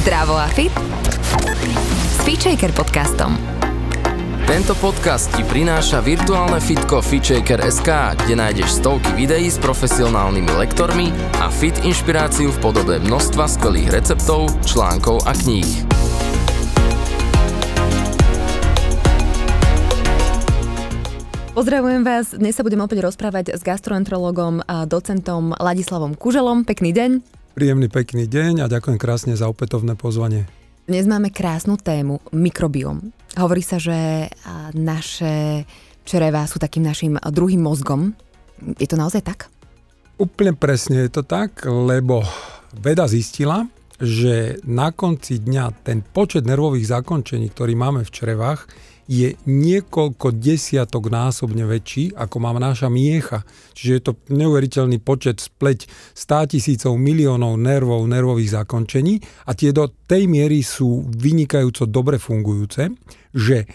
Zdravo a fit s Fitchaker podcastom. Tento podcast ti prináša virtuálne fitko Fitchaker.sk, kde nájdeš stovky videí s profesionálnymi lektormi a fit inšpiráciu v podobe množstva skvelých receptov, článkov a kníh. Pozdravujem vás. Dnes sa budem opäť rozprávať s gastroenterologom a docentom Ladislavom Kuželom. Pekný deň. Príjemný pekný deň a ďakujem krásne za opätovné pozvanie. Dnes máme krásnu tému, mikrobiom. Hovorí sa, že naše čreva sú takým našim druhým mozgom. Je to naozaj tak? Úplne presne je to tak, lebo veda zistila, že na konci dňa ten počet nervových zakončení, ktorý máme v črevách, je niekoľko desiatok násobne väčší, ako má naša miecha. Čiže je to neuveriteľný počet spleť 100 tisícov miliónov nervov, nervových zakončení a tie do tej miery sú vynikajúco dobre fungujúce, že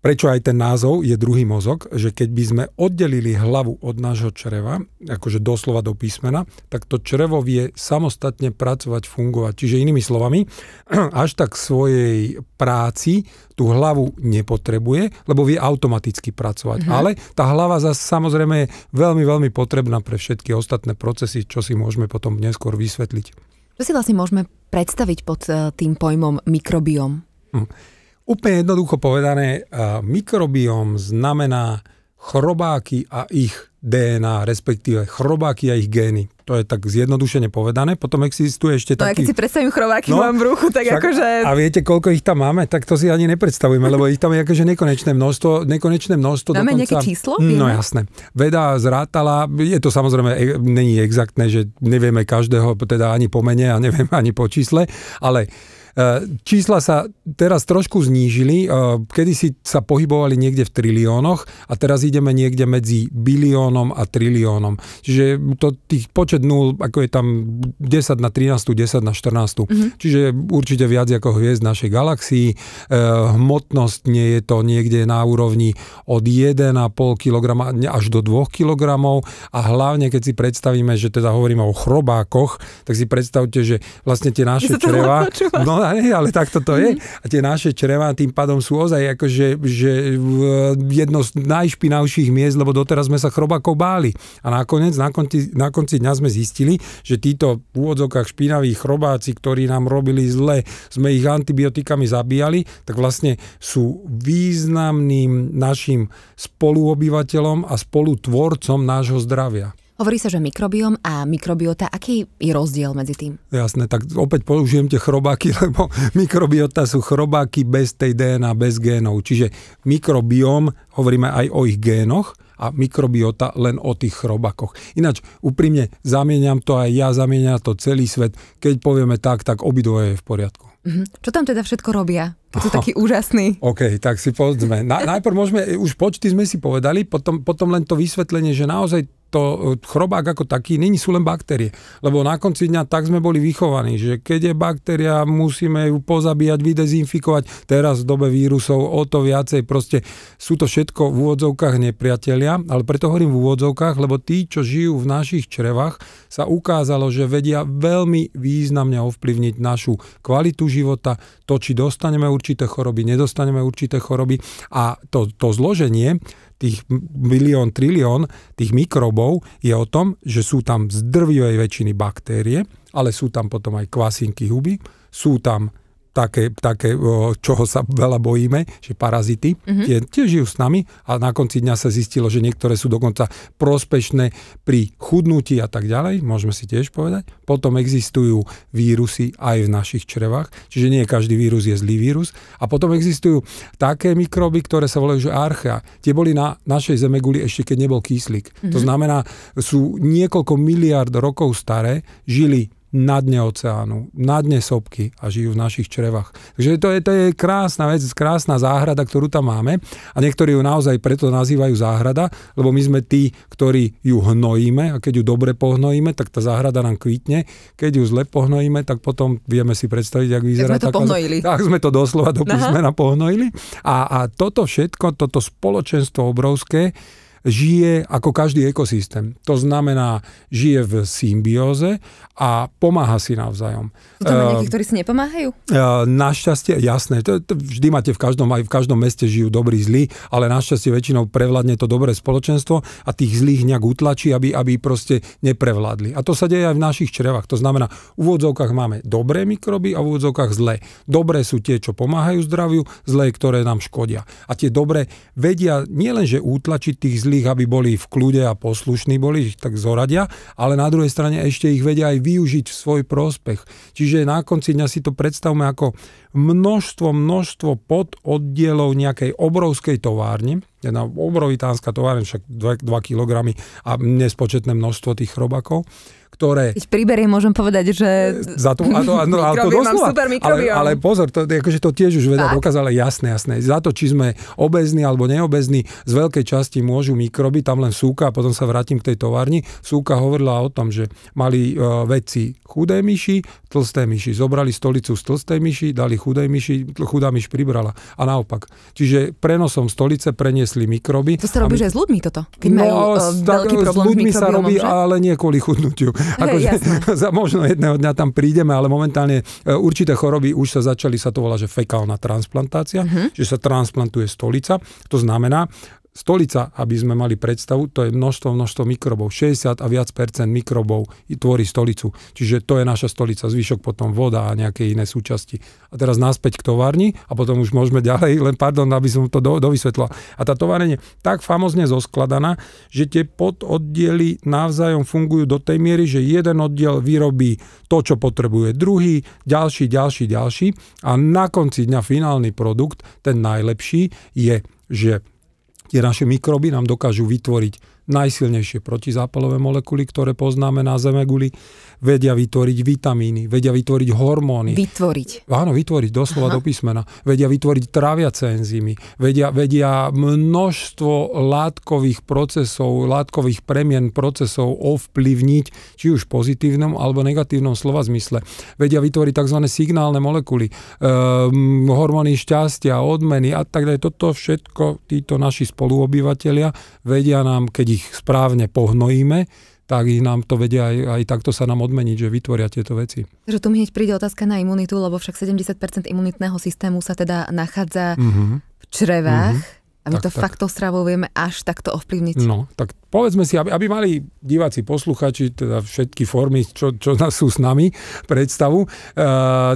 Prečo aj ten názov je druhý mozog, že keď by sme oddelili hlavu od nášho čreva, akože doslova do písmena, tak to črevo vie samostatne pracovať, fungovať. Čiže inými slovami, až tak svojej práci tú hlavu nepotrebuje, lebo vie automaticky pracovať. Mhm. Ale tá hlava zase samozrejme je veľmi, veľmi potrebná pre všetky ostatné procesy, čo si môžeme potom neskôr vysvetliť. Čo si vlastne môžeme predstaviť pod eh, tým pojmom mikrobiom? Hm. Úplne jednoducho povedané, e, mikrobióm znamená chrobáky a ich DNA, respektíve chrobáky a ich gény. To je tak zjednodušene povedané. Potom existuje ešte no, taký... No keď si predstavím chrobáky no, v mojom ruchu, tak však, akože... A viete, koľko ich tam máme? Tak to si ani nepredstavujeme, lebo ich tam je akože nekonečné množstvo. Nekonečné množstvo máme dokonca... nejaké číslo? Mm, no jasné. Veda zrátala, je to samozrejme, e, není exaktné, že nevieme každého teda ani po mene a nevieme ani po čísle, ale E, čísla sa teraz trošku znížili, e, si sa pohybovali niekde v triliónoch a teraz ideme niekde medzi biliónom a triliónom. Čiže to, tých počet nul, ako je tam 10 na 13, 10 na 14. Mm-hmm. Čiže určite viac ako hviezd našej galaxii. E, hmotnosť nie je to niekde na úrovni od 1,5 kg až do 2 kg a hlavne keď si predstavíme, že teda hovoríme o chrobákoch, tak si predstavte, že vlastne tie naše čreva... No, No, ale, ale takto to je. Mhm. A tie naše čreva tým pádom sú ozaj akože že jedno z najšpinavších miest, lebo doteraz sme sa chrobakov báli. A nakoniec, na konci, na konci dňa sme zistili, že títo v úvodzokách špinaví chrobáci, ktorí nám robili zle, sme ich antibiotikami zabíjali, tak vlastne sú významným našim spoluobyvateľom a spolutvorcom nášho zdravia. Hovorí sa, že mikrobiom a mikrobiota, aký je rozdiel medzi tým? Jasné, tak opäť použijem tie chrobáky, lebo mikrobiota sú chrobáky bez tej DNA, bez génov. Čiže mikrobiom, hovoríme aj o ich génoch, a mikrobiota len o tých chrobakoch. Ináč, úprimne, zamieniam to aj ja, zamieniam to celý svet. Keď povieme tak, tak obidvoje je v poriadku. Mm-hmm. Čo tam teda všetko robia? To je taký úžasný. OK, tak si pozme. Na, najprv môžeme, už počty sme si povedali, potom, potom len to vysvetlenie, že naozaj to e, chrobák ako taký, není sú len baktérie. Lebo na konci dňa tak sme boli vychovaní, že keď je baktéria, musíme ju pozabíjať, vydezinfikovať. Teraz v dobe vírusov o to viacej. Proste sú to všetko v úvodzovkách nepriatelia, ale preto hovorím v úvodzovkách, lebo tí, čo žijú v našich črevách, sa ukázalo, že vedia veľmi významne ovplyvniť našu kvalitu života, to, či dostaneme určité choroby, nedostaneme určité choroby a to, to zloženie tých milión, trilión tých mikrobov je o tom, že sú tam drvivej väčšiny baktérie, ale sú tam potom aj kvasinky huby, sú tam také, také čoho sa veľa bojíme, že parazity, mm-hmm. tie, tie žijú s nami a na konci dňa sa zistilo, že niektoré sú dokonca prospešné pri chudnutí a tak ďalej, môžeme si tiež povedať. Potom existujú vírusy aj v našich črevách, čiže nie každý vírus je zlý vírus. A potom existujú také mikroby, ktoré sa volajú že Archa. Tie boli na našej zemeguli ešte keď nebol kyslík. Mm-hmm. To mhm. znamená, sú niekoľko miliard rokov staré, žili na dne oceánu, na dne sopky a žijú v našich črevách. Takže to je, to je krásna vec, krásna záhrada, ktorú tam máme a niektorí ju naozaj preto nazývajú záhrada, lebo my sme tí, ktorí ju hnojíme a keď ju dobre pohnojíme, tak tá záhrada nám kvitne, keď ju zle pohnojíme, tak potom vieme si predstaviť, ak vyzerá tak sme to taká, pohnojili. Tak sme to doslova do písmena pohnojili. A, a toto všetko, toto spoločenstvo obrovské, žije ako každý ekosystém. To znamená, žije v symbióze a pomáha si navzájom. Sú tam uh, nejakí, ktorí si nepomáhajú? Uh, našťastie, jasné, to, to vždy máte v každom, aj v každom meste žijú dobrí, zlí, ale našťastie väčšinou prevládne to dobré spoločenstvo a tých zlých nejak utlačí, aby, aby proste neprevládli. A to sa deje aj v našich črevách. To znamená, v úvodzovkách máme dobré mikroby a v úvodzovkách zlé. Dobré sú tie, čo pomáhajú zdraviu, zlé, ktoré nám škodia. A tie dobré vedia nielenže utlačiť tých zlých, zlých, aby boli v kľude a poslušní boli, ich tak zoradia, ale na druhej strane ešte ich vedia aj využiť v svoj prospech. Čiže na konci dňa si to predstavme ako množstvo, množstvo pododdielov nejakej obrovskej továrne, jedna obrovitánska továrne, však 2, kg a nespočetné množstvo tých chrobakov, ktoré... Keď príberie, môžem povedať, že... Za to, a to, a, no, ale to doslova, ale, ale pozor, to, akože to tiež už veda dokázala, jasné, jasné. Za to, či sme obezní alebo neobezní, z veľkej časti môžu mikroby, tam len súka, a potom sa vrátim k tej továrni. Súka hovorila o tom, že mali uh, vedci chudé myši, tlsté myši. Zobrali stolicu z tlstej myši, dali chudej myši, chudá myš pribrala. A naopak. Čiže prenosom stolice preniesli mikroby. To sa robí, my... že s ľuďmi toto? Keď no, majú, uh, e, tak, s ľuďmi sa robí, že? ale nie kvôli chudnutiu. Ako, no, že, za možno jedného dňa tam prídeme, ale momentálne e, určité choroby už sa začali, sa to volá, že fekálna transplantácia, mm-hmm. že sa transplantuje stolica. To znamená, Stolica, aby sme mali predstavu, to je množstvo, množstvo mikrobov. 60 a viac percent mikrobov tvorí stolicu. Čiže to je naša stolica. Zvyšok potom voda a nejaké iné súčasti. A teraz naspäť k továrni a potom už môžeme ďalej, len pardon, aby som to do, dovysvetlil. A tá továrne je tak famozne zoskladaná, že tie pododdiely navzájom fungujú do tej miery, že jeden oddiel vyrobí to, čo potrebuje druhý, ďalší, ďalší, ďalší. A na konci dňa finálny produkt, ten najlepší, je, že Tie naše mikroby nám dokážu vytvoriť najsilnejšie protizápalové molekuly, ktoré poznáme na Zemeguli vedia vytvoriť vitamíny, vedia vytvoriť hormóny. Vytvoriť. Áno, vytvoriť, doslova Aha. do písmena. Vedia vytvoriť traviace enzymy, vedia, vedia množstvo látkových procesov, látkových premien procesov ovplyvniť, či už pozitívnom alebo negatívnom slova zmysle. Vedia vytvoriť tzv. signálne molekuly, um, hormóny šťastia, odmeny a tak ďalej. Toto všetko títo naši spoluobyvateľia vedia nám, keď ich správne pohnojíme, tak ich nám to vedia aj, aj takto sa nám odmeniť, že vytvoria tieto veci. Že tu mi hneď príde otázka na imunitu, lebo však 70% imunitného systému sa teda nachádza mm-hmm. v črevách. Mm-hmm. A my tak, to tak. fakt stravou vieme až takto ovplyvniť. No, tak povedzme si, aby, aby mali diváci, posluchači, teda všetky formy, čo, čo nás sú s nami, predstavu, e,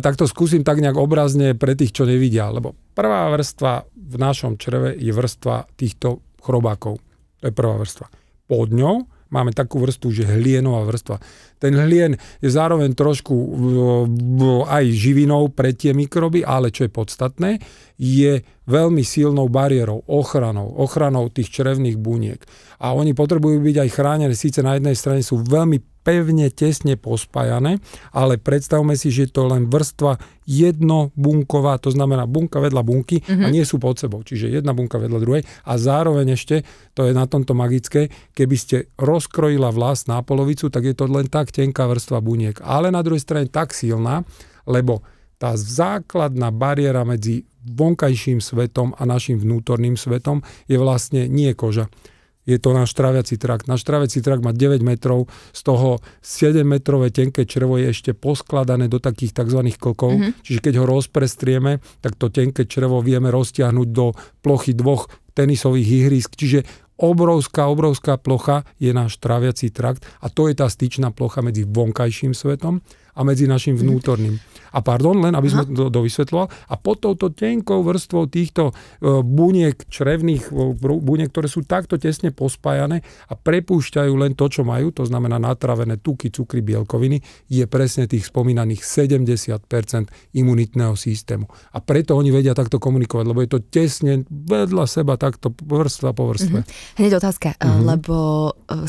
tak to skúsim tak nejak obrazne pre tých, čo nevidia. Lebo prvá vrstva v našom čreve je vrstva týchto chrobákov. To je prvá vrstva. Pod ňou Máme takú vrstu, že hlienová vrstva. Ten hlien je zároveň trošku e, aj živinou pre tie mikroby, ale čo je podstatné, je veľmi silnou bariérou, ochranou, ochranou tých črevných buniek. A oni potrebujú byť aj chránené, síce na jednej strane sú veľmi pevne, tesne pospájané, ale predstavme si, že to je len vrstva jednobunková, to znamená bunka vedľa bunky mm-hmm. a mhm. nie sú pod sebou, čiže jedna bunka vedľa druhej a zároveň ešte, to je na tomto magické, keby ste rozkrojila vlast na polovicu, tak je to len tak tenká vrstva buniek, ale na druhej strane tak silná, lebo tá základná bariéra medzi vonkajším svetom a našim vnútorným svetom je vlastne nie koža je to náš tráviaci trakt. Náš tráviaci trakt má 9 metrov, z toho 7-metrové tenké črevo je ešte poskladané do takých tzv. klkov, mm-hmm. čiže keď ho rozprestrieme, tak to tenké črevo vieme roztiahnuť do plochy dvoch tenisových ihrisk. Čiže obrovská, obrovská plocha je náš tráviací trakt a to je tá styčná plocha medzi vonkajším svetom a medzi našim vnútorným. A pardon, len aby sme to dovysvetloval. A pod touto tenkou vrstvou týchto e, buniek, črevných e, buniek, ktoré sú takto tesne pospájané a prepúšťajú len to, čo majú, to znamená natravené tuky, cukry, bielkoviny, je presne tých spomínaných 70% imunitného systému. A preto oni vedia takto komunikovať, lebo je to tesne vedľa seba takto vrstva po vrstve. Mm-hmm. Hneď otázka, mm-hmm. lebo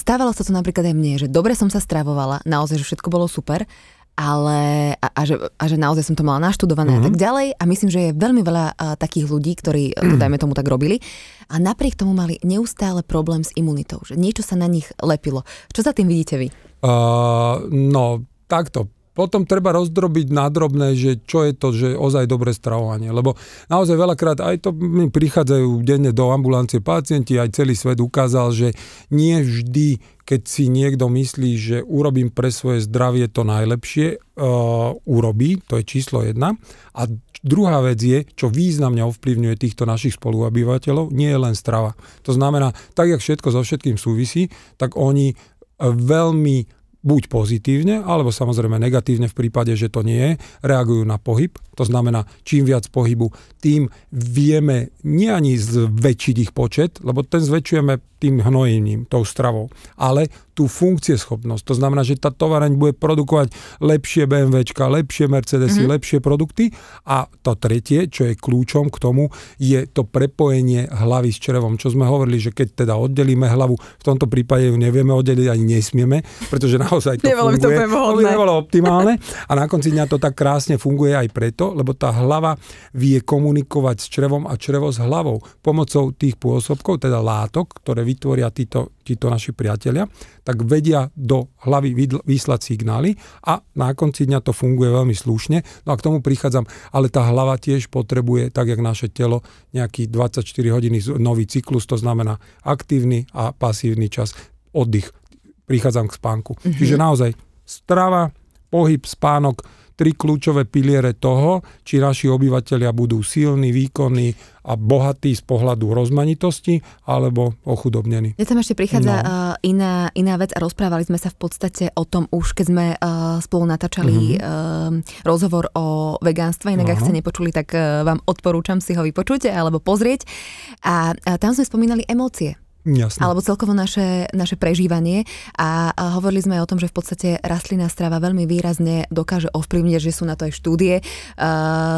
stávalo sa to napríklad aj mne, že dobre som sa stravovala, naozaj, že všetko bolo super, ale a, a, že, a že naozaj som to mala naštudované mm-hmm. a mhm. tak ďalej a myslím, že je veľmi veľa a, takých ľudí, ktorí to eh, dajme tomu tak robili a napriek tomu mali neustále problém s imunitou, že niečo sa na nich lepilo. Čo za tým vidíte vy? Uh, no, takto potom treba rozdrobiť nadrobné, že čo je to, že ozaj dobré stravovanie. Lebo naozaj veľakrát aj to mi prichádzajú denne do ambulancie pacienti, aj celý svet ukázal, že nie vždy, keď si niekto myslí, že urobím pre svoje zdravie to najlepšie, uh, urobí, to je číslo jedna. A druhá vec je, čo významne ovplyvňuje týchto našich spoluobyvateľov, nie je len strava. To znamená, tak jak všetko so všetkým súvisí, tak oni veľmi buď pozitívne, alebo samozrejme negatívne v prípade, že to nie je, reagujú na pohyb. To znamená, čím viac pohybu, tým vieme nie ani zväčšiť ich počet, lebo ten zväčšujeme tým hnojením, tou stravou, ale tú funkcieschopnosť. To znamená, že tá tovaraň bude produkovať lepšie BMWčka, lepšie Mercedesy, mm-hmm. lepšie produkty a to tretie, čo je kľúčom k tomu, je to prepojenie hlavy s črevom, čo sme hovorili, že keď teda oddelíme hlavu, v tomto prípade ju nevieme oddeliť ani nesmieme, pretože naozaj to nebolo funguje. By to nebolo optimálne a na konci dňa to tak krásne funguje aj preto, lebo tá hlava vie komunikovať s črevom a črevo s hlavou pomocou tých pôsobkov, teda látok, ktoré vy vytvoria títo, títo naši priatelia, tak vedia do hlavy vyslať signály a na konci dňa to funguje veľmi slušne. No a k tomu prichádzam, ale tá hlava tiež potrebuje, tak jak naše telo, nejaký 24 hodiny nový cyklus, to znamená aktívny a pasívny čas, oddych. Prichádzam k spánku. Mm-hmm. Čiže naozaj strava, pohyb, spánok, tri kľúčové piliere toho, či naši obyvateľia budú silní, výkonní a bohatí z pohľadu rozmanitosti alebo ochudobnení. Ja tam ešte prichádza no. Eh, iná, iná vec a rozprávali sme sa v podstate o tom už, keď sme eh, spolu natáčali mm-hmm. rozhovor o vegánstve. Inak uh-huh. ak ste nepočuli, tak vám odporúčam si ho vypočuť alebo pozrieť. A tam sme spomínali emócie Jasne. alebo celkovo naše, naše prežívanie. A, a hovorili sme aj o tom, že v podstate rastlinná strava veľmi výrazne dokáže ovplyvniť, že sú na to aj štúdie, uh,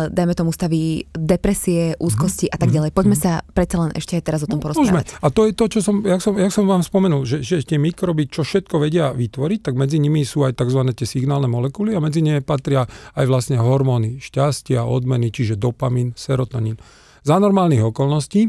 dajme tomu staví depresie, mhm. úzkosti mm-hmm. a tak mhm. ďalej. Poďme mm-hmm. sa predsa len ešte aj teraz o tom no, porozprávať. Môžeme. A to je to, čo som, jak som, jak som vám spomenul, že, že tie mikroby, čo všetko vedia vytvoriť, tak medzi nimi sú aj tzv. tie signálne molekuly a medzi nimi patria aj vlastne hormóny šťastia, odmeny, čiže dopamin, serotonín. Za normálnych okolností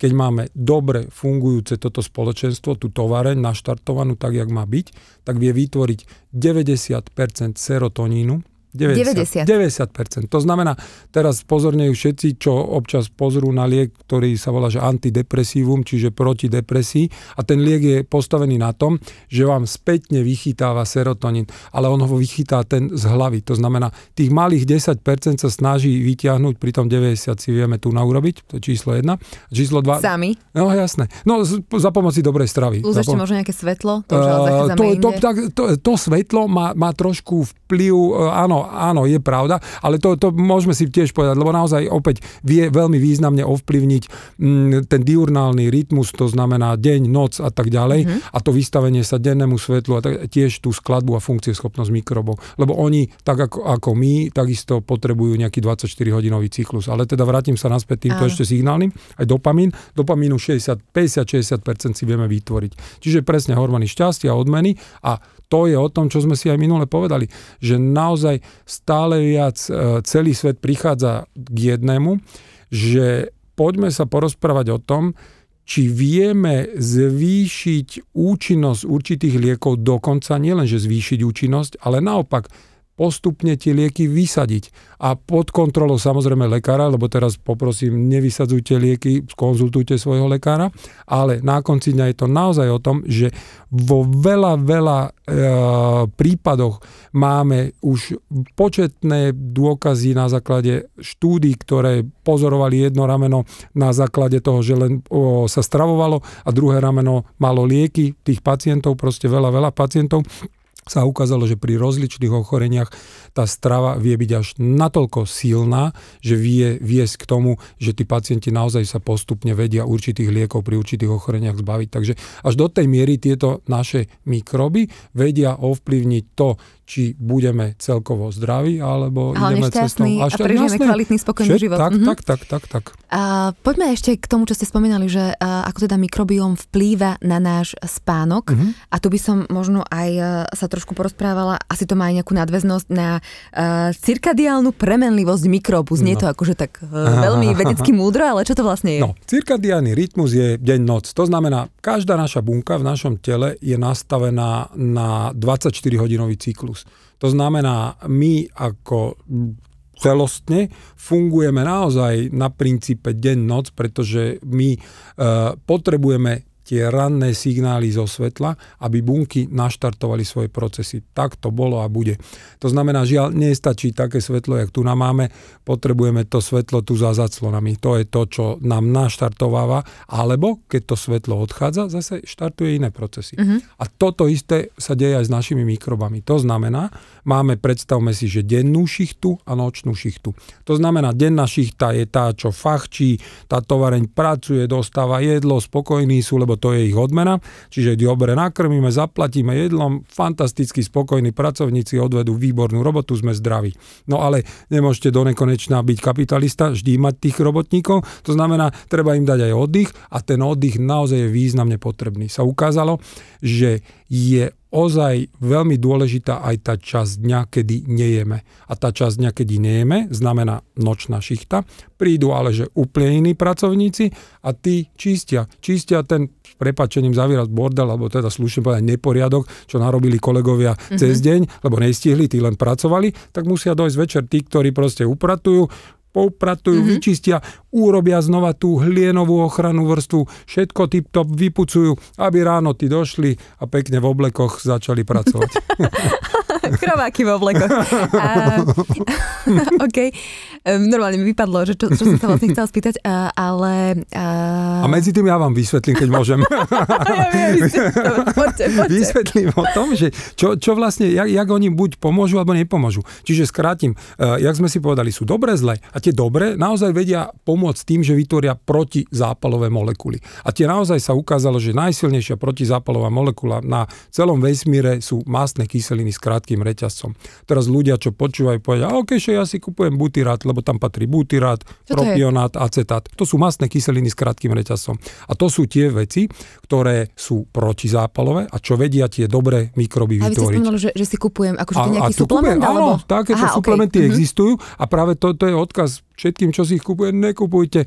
keď máme dobre fungujúce toto spoločenstvo, tú tovareň naštartovanú tak, jak má byť, tak vie vytvoriť 90% serotonínu, 90. 90%. 90%. To znamená, teraz pozornejú všetci, čo občas pozrú na liek, ktorý sa volá že antidepresívum, čiže proti depresii. A ten liek je postavený na tom, že vám spätne vychytáva serotonín, ale on ho vychytá ten z hlavy. To znamená, tých malých 10% sa snaží vyťahnuť, pri tom 90 si vieme tu naurobiť, to je číslo 1. Číslo 2... Sami? No jasné. No za pomoci dobrej stravy. Plus ešte pom- možno nejaké svetlo? To, uh, to, to, to, to, to svetlo má, má trošku vplyv, eh, áno, áno, je pravda, ale to, to môžeme si tiež povedať, lebo naozaj opäť vie veľmi významne ovplyvniť m, mm, ten diurnálny rytmus, to znamená deň, noc a tak ďalej mm-hmm. a to vystavenie sa dennému svetlu a tak, tiež tú skladbu a schopnosť mikrobov, lebo oni tak ako, ako my, takisto potrebujú nejaký 24-hodinový cyklus, ale teda vrátim sa naspäť týmto ešte signálnym, aj dopamín, dopamínu 60, 50-60% si vieme vytvoriť. Čiže presne hormóny šťastia, odmeny a to je o tom, čo sme si aj minule povedali, že naozaj stále viac e, celý svet prichádza k jednému, že poďme sa porozprávať o tom, či vieme zvýšiť účinnosť určitých liekov dokonca, nielen že zvýšiť účinnosť, ale naopak postupne tie lieky vysadiť. A pod kontrolou samozrejme lekára, lebo teraz poprosím, nevysadzujte lieky, skonzultujte svojho lekára, ale na konci dňa je to naozaj o tom, že vo veľa, veľa e, prípadoch máme už početné dôkazy na základe štúdí, ktoré pozorovali jedno rameno na základe toho, že len o, sa stravovalo a druhé rameno malo lieky, tých pacientov, proste veľa, veľa pacientov sa ukázalo, že pri rozličných ochoreniach tá strava vie byť až natoľko silná, že vie viesť k tomu, že tí pacienti naozaj sa postupne vedia určitých liekov pri určitých ochoreniach zbaviť. Takže až do tej miery tieto naše mikroby vedia ovplyvniť to, či budeme celkovo zdraví, alebo Ale ideme cestou... A, a prežijeme jasné, kvalitný, spokojný život. Tak, mm-hmm. tak, tak, tak, tak. A, poďme ešte k tomu, čo ste spomínali, že e, ako teda mikrobióm vplýva na náš spánok. Mm-hmm. A tu by som možno aj e, sa trošku porozprávala, asi to má aj nejakú nadväznosť na uh, cirkadiálnu premenlivosť mikróbu. Znie no. to akože tak uh, veľmi vedecky múdro, ale čo to vlastne je? No, cirkadiálny rytmus je deň-noc. To znamená, každá naša bunka v našom tele je nastavená na 24-hodinový cyklus. To znamená, my ako celostne fungujeme naozaj na princípe deň-noc, pretože my uh, potrebujeme tie ranné signály zo svetla, aby bunky naštartovali svoje procesy. Tak to bolo a bude. To znamená, žiaľ, nestačí také svetlo, jak tu nám máme, potrebujeme to svetlo tu za zaclonami. To je to, čo nám naštartováva, alebo keď to svetlo odchádza, zase štartuje iné procesy. Uh-huh. A toto isté sa deje aj s našimi mikrobami. To znamená, máme, predstavme si, že dennú šichtu a nočnú šichtu. To znamená, denná šichta je tá, čo fachčí, tá tovareň pracuje, dostáva jedlo, spokojní sú, lebo to je ich odmena. Čiže dobre nakrmíme, zaplatíme jedlom, fantasticky spokojní pracovníci odvedú výbornú robotu, sme zdraví. No ale nemôžete do nekonečna byť kapitalista, vždy mať tých robotníkov, to znamená, treba im dať aj oddych a ten oddych naozaj je významne potrebný. Sa ukázalo, že je ozaj veľmi dôležitá aj tá časť dňa, kedy nejeme. A tá časť dňa, kedy nejeme, znamená nočná šichta. Prídu ale, že úplne iní pracovníci a tí čistia. Čistia ten, s prepačením zavírať bordel, alebo teda slušne povedať neporiadok, čo narobili kolegovia mm-hmm. cez deň, lebo nestihli, tí len pracovali, tak musia dojsť večer tí, ktorí proste upratujú, poupratujú, mm-hmm. vyčistia, urobia znova tú hlienovú ochranu vrstvu, všetko tip-top vypucujú, aby ráno ty došli a pekne v oblekoch začali pracovať. Krováky vo vlekoch. OK. Normálne mi vypadlo, že čo, čo som sa vlastne chcela spýtať, ale... A... a medzi tým ja vám vysvetlím, keď môžem. Vysvetlím o tom, že čo, čo vlastne, jak, jak oni buď pomôžu, alebo nepomôžu. Čiže skrátim, e, jak sme si povedali, sú dobré, zlé. A tie dobré naozaj vedia pomôcť tým, že vytvoria protizápalové molekuly. A tie naozaj sa ukázalo, že najsilnejšia protizápalová molekula na celom vesmíre sú mastné kyseliny s krátkým tým reťazcom. Teraz ľudia, čo počúvajú, povedia, a ok, že ja si kupujem butyrat, lebo tam patrí butyrat, propionát, acetát. To sú masné kyseliny s krátkým reťazcom. A to sú tie veci, ktoré sú protizápalové a čo vedia tie dobré mikroby a vytvoriť. A že, že si kupujem akože a, nejaký a suplement? Áno, alebo... takéto Aha, suplementy okay. Mhm. existujú a práve to, to je odkaz všetkým, čo si ich kupuje, nekupujte e,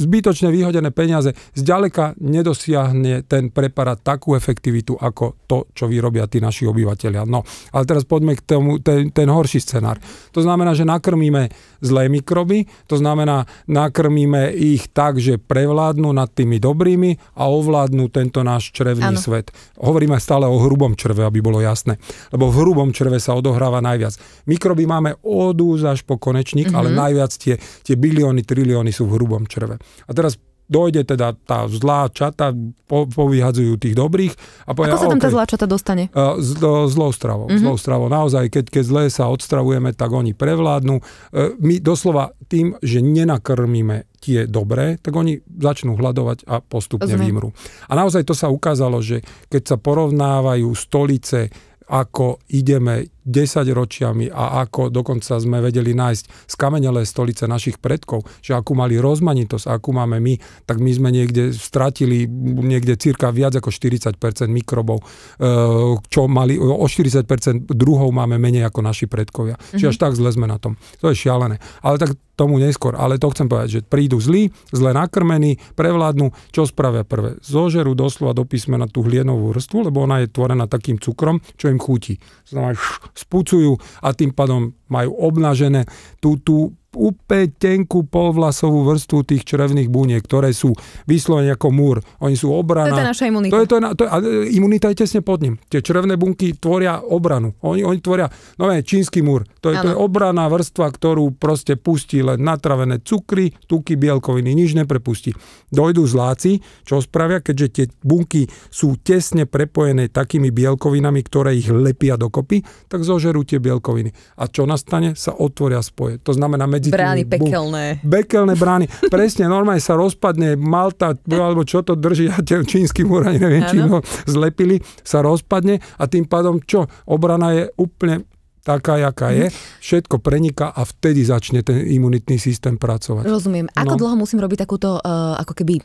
zbytočne vyhodené peniaze. Zďaleka nedosiahne ten preparát takú efektivitu, ako to, čo vyrobia tí naši obyvateľia. No, ale teraz poďme k tomu, ten, ten horší scenár. To znamená, že nakrmíme zlé mikroby, to znamená, nakrmíme ich tak, že prevládnu nad tými dobrými a ovládnu tento náš črevný ano. svet. Hovoríme stále o hrubom črve, aby bolo jasné. Lebo v hrubom črve sa odohráva najviac. Mikroby máme od úz až po konečník, mm-hmm. ale mhm. najviac tie, tie bilióny, trilióny sú v hrubom črve. A teraz dojde teda tá zlá čata, po, povyhadzujú tých dobrých. A povedia, Ako sa tam okay, tá zlá čata dostane? E, z, zlou stravou. Mm-hmm. Zlou stravou. Naozaj, keď, keď zlé sa odstravujeme, tak oni prevládnu. E, my doslova tým, že nenakrmíme tie dobré, tak oni začnú hľadovať a postupne Zme. vymrú. A naozaj to sa ukázalo, že keď sa porovnávajú stolice, ako ideme desaťročiami a ako dokonca sme vedeli nájsť skamenelé stolice našich predkov, že akú mali rozmanitosť, akú máme my, tak my sme niekde stratili niekde cirka viac ako 40% mikrobov, eh, čo mali, o 40% druhov máme menej ako naši predkovia. Mm-hmm. Čiže mhm. až tak zle sme na tom. To je šialené. Ale tak tomu neskôr. Ale to chcem povedať, že prídu zlí, zle nakrmení, prevládnu, čo spravia prvé? Zožerú doslova do písmena tú hlienovú vrstvu, lebo ona je tvorená takým cukrom, čo im chutí. Znamená, spúcujú a tým pádom majú obnažené tú, tú úplne tenkú polvlasovú vrstvu tých črevných buniek, ktoré sú vyslovene ako múr. Oni sú obrana. To je tá naša imunita. To je, to to je, a e, imunita je tesne pod ním. Tie črevné bunky tvoria obranu. Oni, oni tvoria, no je, čínsky múr. To je, to je obraná vrstva, ktorú proste pustí len natravené cukry, tuky, bielkoviny, nič neprepustí. Dojdú zláci, čo spravia, keďže tie bunky sú tesne prepojené takými bielkovinami, ktoré ich lepia dokopy, tak zožerú tie bielkoviny. A čo na nastane, sa otvoria spoje. To znamená medzi Brány tými, pekelné. pekelné brány. Presne, normálne sa rozpadne Malta, no, alebo čo to drží, ja čínsky múra, neviem, ano. či ho zlepili, sa rozpadne a tým pádom čo? Obrana je úplne taká, jaká je, všetko preniká a vtedy začne ten imunitný systém pracovať. Rozumiem. Ako no. dlho musím robiť takúto, uh, ako keby,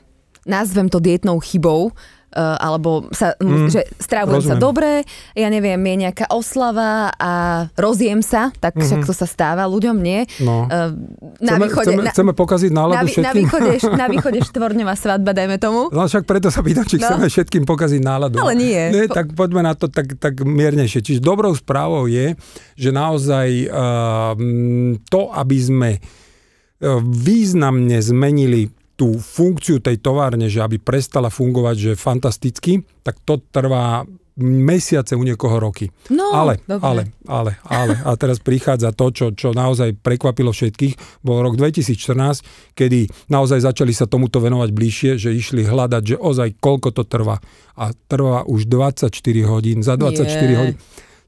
nazvem to dietnou chybou, Eh, alebo sa, mm, že strávujem rozumiem. sa dobre, ja neviem, je nejaká oslava a rozjem sa, tak mm-hmm. však to sa stáva, ľuďom nie. No. Eh, na chceme, východe, chceme, na, chceme pokaziť náladu na, všetkým? Na východe, na východe štvorňová svadba, dajme tomu. No však preto sa pýtam, či no. chceme všetkým pokaziť náladu. Ale nie. nie tak poďme na to tak, tak miernejšie. Čiže dobrou správou je, že naozaj uh, to, aby sme významne zmenili tú funkciu tej továrne, že aby prestala fungovať, že fantasticky, tak to trvá mesiace u niekoho roky. No, ale, dobre. ale, ale, ale. A teraz prichádza to, čo, čo naozaj prekvapilo všetkých. Bol rok 2014, kedy naozaj začali sa tomuto venovať bližšie, že išli hľadať, že ozaj koľko to trvá. A trvá už 24 hodín. Za 24 Je. hodín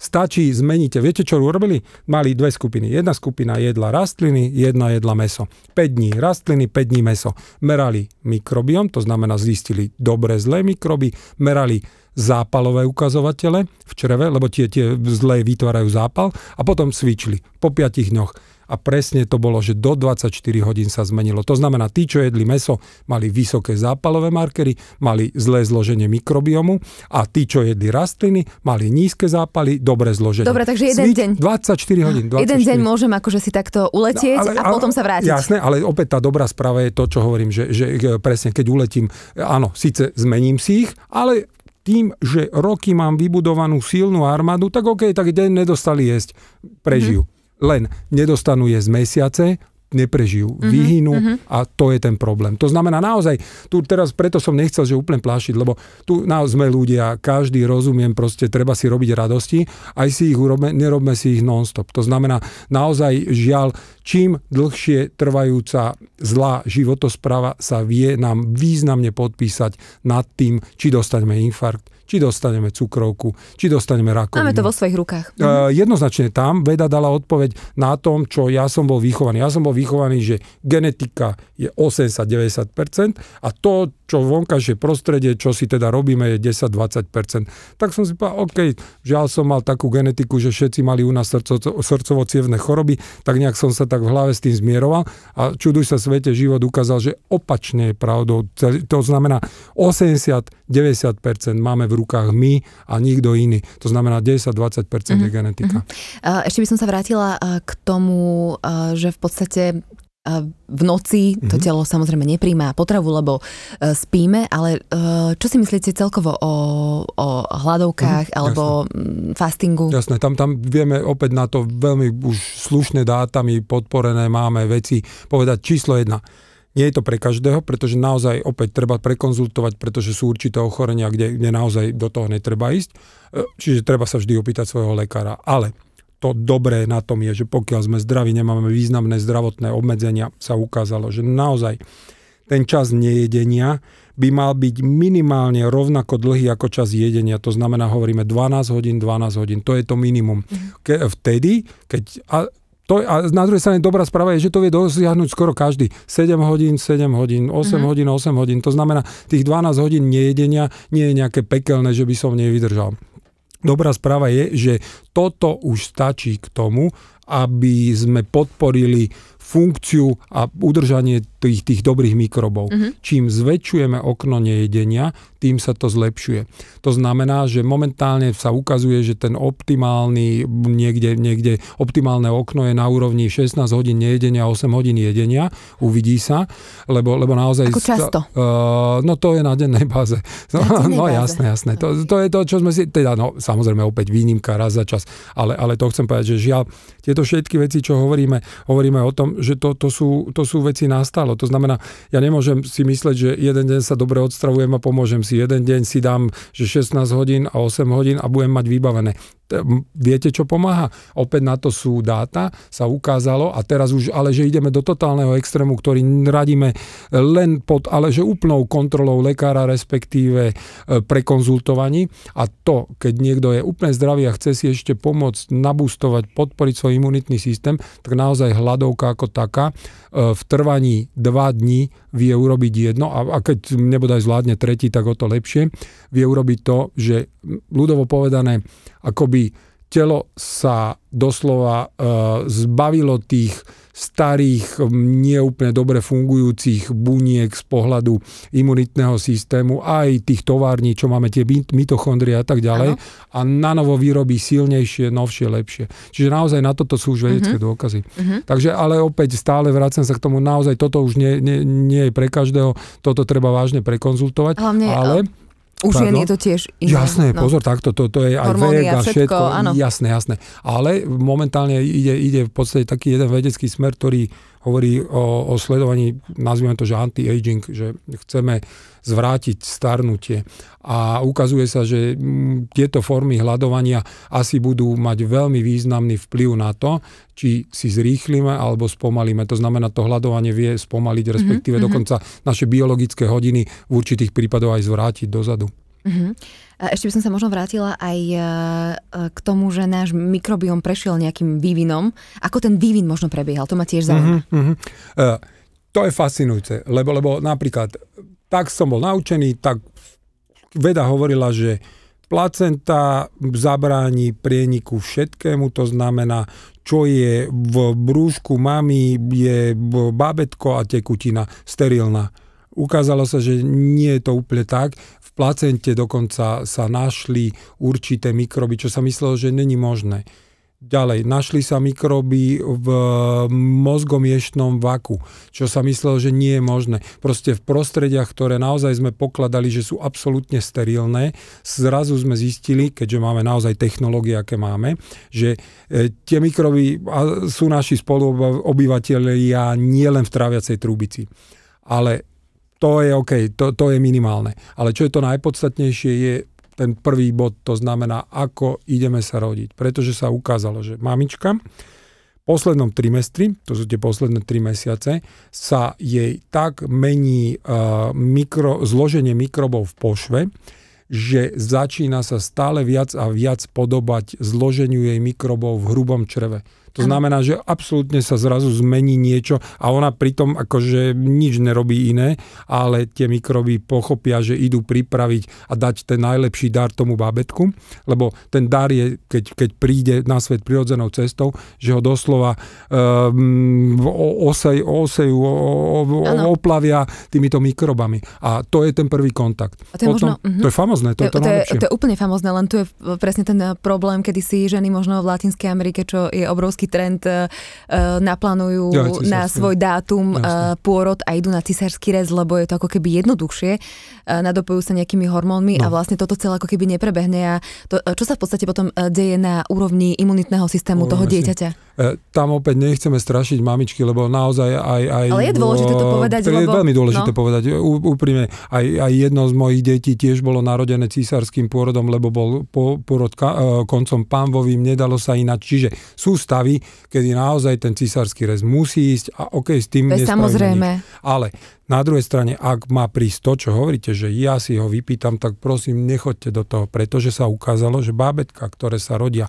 Stačí, zmeníte. Viete, čo urobili? Mali dve skupiny. Jedna skupina jedla rastliny, jedna jedla meso. 5 dní rastliny, 5 dní meso. Merali mikrobiom, to znamená zistili dobre, zlé mikroby, merali zápalové ukazovatele v čreve, lebo tie, tie zlé vytvárajú zápal a potom svičili po 5 dňoch a presne to bolo, že do 24 hodín sa zmenilo. To znamená, tí, čo jedli meso, mali vysoké zápalové markery, mali zlé zloženie mikrobiomu a tí, čo jedli rastliny, mali nízke zápaly, dobré zloženie. Dobre, takže jeden Svič, deň. 24 hodín. 24. Jeden deň môžem akože si takto no, uletieť no, ale, a potom sa vrátiť. Jasné, ale opäť tá dobrá správa je to, čo hovorím, že, že e, presne keď uletím, e, áno, síce zmením si ich, ale tým, že roky mám vybudovanú silnú armádu, tak OK, tak deň nedostali jesť, prežijú. Mm-hmm len nedostanú je z mesiace, neprežijú, mm-hmm, vyhynú mm-hmm. a to je ten problém. To znamená naozaj, tu teraz preto som nechcel, že úplne plášiť, lebo tu naozaj sme ľudia, každý rozumiem, proste treba si robiť radosti, aj si ich urobme, nerobme si ich nonstop. To znamená naozaj žiaľ, čím dlhšie trvajúca zlá životospráva sa vie nám významne podpísať nad tým, či dostaneme infarkt, či dostaneme cukrovku, či dostaneme rakovinu. Máme to vo svojich rukách. Uh, jednoznačne tam veda dala odpoveď na tom, čo ja som bol vychovaný. Ja som bol vychovaný, že genetika je 80-90% a to, čo vonkajšie prostredie, čo si teda robíme, je 10-20%. Tak som si povedal, OK, žiaľ som mal takú genetiku, že všetci mali u nás srdco, srdcovo choroby, tak nejak som sa tak v hlave s tým zmieroval a čuduj sa svete, život ukázal, že opačne je pravdou. To znamená, 80-90% máme v v rukách my a nikto iný. To znamená 10-20% mm-hmm. je mhm. genetika. Mm-hmm. Ešte by som sa vrátila k tomu, že v podstate v noci to mm-hmm. telo samozrejme nepríjma potravu, lebo e, spíme, ale e, čo si myslíte celkovo o, o hľadovkách mm-hmm, alebo jasné. fastingu? Jasné, tam, tam vieme opäť na to veľmi už slušné dátami podporené máme veci povedať číslo jedna nie je to pre každého, pretože naozaj opäť treba prekonzultovať, pretože sú určité ochorenia, kde, kde naozaj do toho netreba ísť. E, čiže treba sa vždy opýtať svojho lekára. Ale to dobré na tom je, že pokiaľ sme zdraví, nemáme významné zdravotné obmedzenia, sa ukázalo, že naozaj ten čas nejedenia by mal byť minimálne rovnako dlhý ako čas jedenia. To znamená, hovoríme 12 hodín, 12 hodín. To je to minimum. Mhm. Ke, vtedy, keď a, to, a na druhej strane dobrá správa je, že to vie dosiahnuť skoro každý. 7 hodín, 7 hodín, 8 mm-hmm. hodín, 8 hodín. To znamená, tých 12 hodín nejedenia nie je nejaké pekelné, že by som nevydržal. Dobrá správa je, že toto už stačí k tomu, aby sme podporili funkciu a udržanie tých, tých dobrých mikrobov. Uh-huh. Čím zväčšujeme okno nejedenia, tým sa to zlepšuje. To znamená, že momentálne sa ukazuje, že ten optimálny, niekde, niekde optimálne okno je na úrovni 16 hodín nejedenia, 8 hodín jedenia, uvidí sa, lebo, lebo naozaj... Ako často? Sa, uh, eh, no to je na dennej báze. No, na dennej no, no báze. jasné, jasné. To, to je to, čo sme si... Teda, no samozrejme opäť výnimka raz za čas, ale, ale to chcem povedať, že žiaľ, tieto všetky veci, čo hovoríme, hovoríme o tom, že to, to, sú, to sú veci nastalo. To znamená, ja nemôžem si mysleť, že jeden deň sa dobre odstravujem a pomôžem si. Jeden deň si dám, že 16 hodín a 8 hodín a budem mať vybavené. Viete, čo pomáha? Opäť na to sú dáta, sa ukázalo a teraz už, ale že ideme do totálneho extrému, ktorý radíme len pod, ale že úplnou kontrolou lekára, respektíve e, prekonzultovaní. A to, keď niekto je úplne zdravý a chce si ešte pomôcť nabustovať, podporiť svoj imunitný systém, tak naozaj hladovka ako taká e, v trvaní 2 dní vie urobiť jedno a, a keď nebodaj zvládne tretí, tak o to lepšie. Vie urobiť to, že ľudovo povedané, akoby telo sa doslova e, zbavilo tých starých, neúplne dobre fungujúcich buniek z pohľadu imunitného systému, aj tých tovární, čo máme tie mitochondrie a tak ďalej, ano. a nanovo vyrobí silnejšie, novšie, lepšie. Čiže naozaj na toto sú už mhm. vedecké uh-huh. dôkazy. Uh-huh. Takže ale opäť stále vracem sa k tomu, naozaj toto už nie, nie, nie je pre každého, toto treba vážne prekonzultovať. Hlavne, ale... ale už žien je to tiež iné. Jasné, no. pozor, takto, to, to je aj vek a všetko. všetko áno. Jasné, jasné. Ale momentálne ide, ide v podstate taký jeden vedecký smer, ktorý hovorí o, o sledovaní, nazvime to, že anti-aging, že chceme zvrátiť starnutie. A ukazuje sa, že mm, tieto formy hľadovania asi budú mať veľmi významný vplyv na to, či si zrýchlime alebo spomalíme. To znamená, to hľadovanie vie spomaliť, mhm, respektíve mm-hmm. dokonca naše biologické hodiny v určitých prípadoch aj zvrátiť dozadu. Mm-hmm. A ešte by som sa možno vrátila aj e, e, k tomu, že náš mikrobiom prešiel nejakým vývinom. Ako ten vývin možno prebiehal? To ma tiež zaujíma. Mm-hmm. Uh, to je fascinujúce, lebo, lebo napríklad tak som bol naučený, tak veda hovorila, že placenta zabráni prieniku všetkému, to znamená, čo je v brúšku mami, je babetko a tekutina sterilná. Ukázalo sa, že nie je to úplne tak. V placente dokonca sa našli určité mikroby, čo sa myslelo, že není možné. Ďalej, našli sa mikroby v mozgomiešnom vaku, čo sa myslel, že nie je možné. Proste v prostrediach, ktoré naozaj sme pokladali, že sú absolútne sterilné, zrazu sme zistili, keďže máme naozaj technológie, aké máme, že e, tie mikroby sú naši spoluobyvateľia nielen v tráviacej trubici. Ale to je OK, to, to je minimálne. Ale čo je to najpodstatnejšie, je ten prvý bod, to znamená, ako ideme sa rodiť. Pretože sa ukázalo, že mamička v poslednom trimestri, to sú tie posledné tri mesiace, sa jej tak mení uh, mikro, zloženie mikrobov v pošve, že začína sa stále viac a viac podobať zloženiu jej mikrobov v hrubom čreve. To znamená, že absolútne sa zrazu zmení niečo a ona pritom akože nič nerobí iné, ale tie mikroby pochopia, že idú pripraviť a dať ten najlepší dar tomu bábetku, lebo ten dar je, keď, keď príde na svet prirodzenou cestou, že ho doslova um, osej, osejú, o, o, o, oplavia týmito mikrobami. A to je ten prvý kontakt. A to je, Potom, možno, uh-huh. to je mhm. famozné, to, to, je, to, to, je, to je úplne famozné, len tu je presne ten eh, problém, kedy si ženy možno v Latinskej Amerike, čo je obrovský nejaký trend, uh, naplánujú ja, císarský. na svoj dátum uh, pôrod a idú na cisársky rez, lebo je to ako keby jednoduchšie. Uh, nadopujú sa nejakými hormónmi no. a vlastne toto celé ako keby neprebehne. A to, čo sa v podstate potom deje na úrovni imunitného systému no, toho dieťaťa? E, tam opäť nechceme strašiť mamičky, lebo naozaj aj... aj Ale je dôležité to povedať, lebo... Je veľmi dôležité no. povedať, úprimne. Aj, aj jedno z mojich detí tiež bolo narodené císarským pôrodom, lebo bol pôrod e, koncom pánvovým, nedalo sa ináč. Čiže sú stavy, kedy naozaj ten císarský rez musí ísť a OK, s tým... Bez samozrejme. Nič. Ale na druhej strane, ak má prísť to, čo hovoríte, že ja si ho vypýtam, tak prosím, nechoďte do toho, pretože sa ukázalo, že bábetka, ktoré sa rodia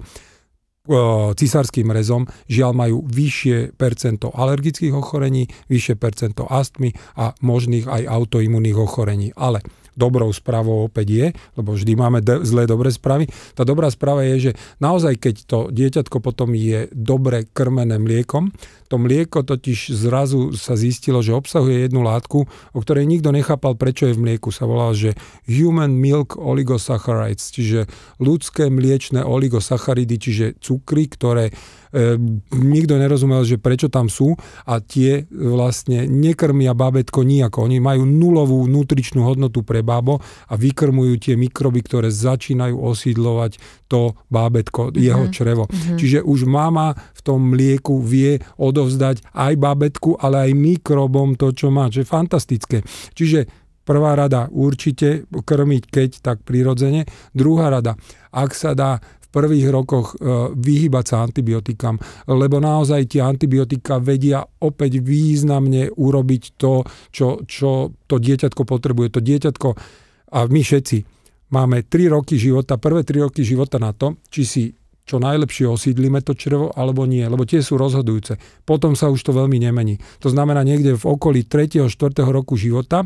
E, cisárským rezom žiaľ majú vyššie percento alergických ochorení, vyššie percento astmy a možných aj autoimunných ochorení. Ale dobrou správou opäť je, lebo vždy máme de- zlé dobré správy. Tá dobrá správa je, že naozaj keď to dieťatko potom je dobre krmené mliekom, to mlieko totiž zrazu sa zistilo, že obsahuje jednu látku, o ktorej nikto nechápal, prečo je v mlieku. Sa volá, že human milk oligosaccharides, čiže ľudské mliečne oligosacharidy, čiže cukry, ktoré Ehm, nikto nerozumel, že prečo tam sú a tie vlastne nekrmia babetko nijako. Oni majú nulovú nutričnú hodnotu pre bábo a vykrmujú tie mikroby, ktoré začínajú osídlovať to bábetko, mm-hmm. jeho črevo. Mm-hmm. Čiže už mama v tom mlieku vie odovzdať aj bábetku, ale aj mikrobom to, čo má. Čo je fantastické. Čiže prvá rada určite krmiť keď tak prirodzene. Druhá rada, ak sa dá prvých rokoch e, vyhybať sa antibiotikám, lebo naozaj tie antibiotika vedia opäť významne urobiť to, čo, čo to dieťatko potrebuje. To dieťatko a my všetci máme 3 roky života, prvé 3 roky života na to, či si čo najlepšie osídlime to črevo alebo nie, lebo tie sú rozhodujúce. Potom sa už to veľmi nemení. To znamená niekde v okolí 3. 4. roku života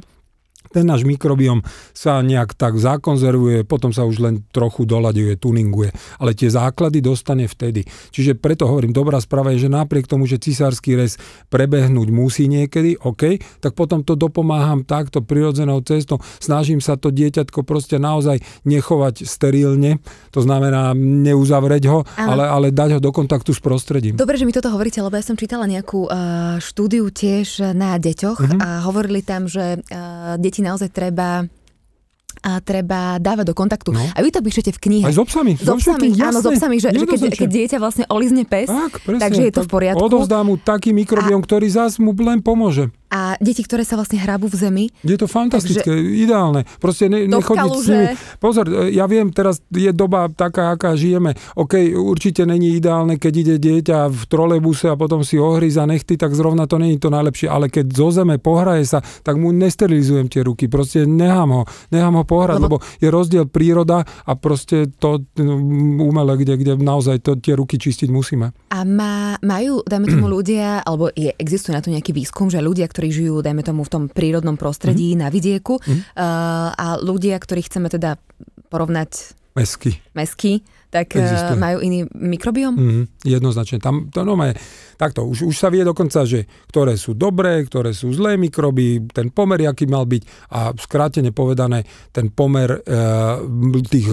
ten náš mikrobiom sa nejak tak zakonzervuje, potom sa už len trochu doľaďuje, tuninguje, ale tie základy dostane vtedy. Čiže preto hovorím, dobrá správa je, že napriek tomu, že cisársky rez prebehnúť musí niekedy, OK, tak potom to dopomáham takto prirodzenou cestou, snažím sa to dieťatko proste naozaj nechovať sterilne, to znamená neuzavrieť ho, ale, ale dať ho do kontaktu s prostredím. Dobre, že mi toto hovoríte, lebo ja som čítala nejakú uh, štúdiu tiež na deťoch uh-huh. a hovorili tam, že uh, deti deti naozaj treba a treba dávať do kontaktu. No. A vy to píšete v knihe. Aj s so obsami. S obsami, áno, s obsami, že, že keď, keď dieťa vlastne olizne pes, tak, presne, takže je to v poriadku. Odovzdá mu taký mikrobiom, a... ktorý zás mu len pomôže a deti, ktoré sa vlastne hrabú v zemi. Je to fantastické, Takže... ideálne. Proste ne, nechodiť s nimi. Pozor, e, ja viem, teraz je doba taká, aká žijeme. OK, určite není ideálne, keď ide dieťa v trolejbuse a potom si za nechty, tak zrovna to není to najlepšie. Ale keď zo zeme pohraje sa, tak mu nesterilizujem tie ruky. Proste nechám ho, nechám ho pohrať, lebo, lebo je rozdiel príroda a proste to no, umele, kde, kde naozaj to, tie ruky čistiť musíme. A má, majú, dajme tomu ľudia, alebo je, existuje na to nejaký výskum, že ľudia, ktorí žijú, dajme tomu, v tom prírodnom prostredí mm-hmm. na vidieku mm-hmm. a ľudia, ktorí chceme teda porovnať Mesky. Mesky, tak eh, Existuje. majú iný mikrobiom? Mm-hmm, jednoznačne. Tam to no, je takto. Už, už sa vie dokonca, že ktoré sú dobré, ktoré sú zlé mikroby, ten pomer, aký mal byť a skrátene povedané, ten pomer e, tých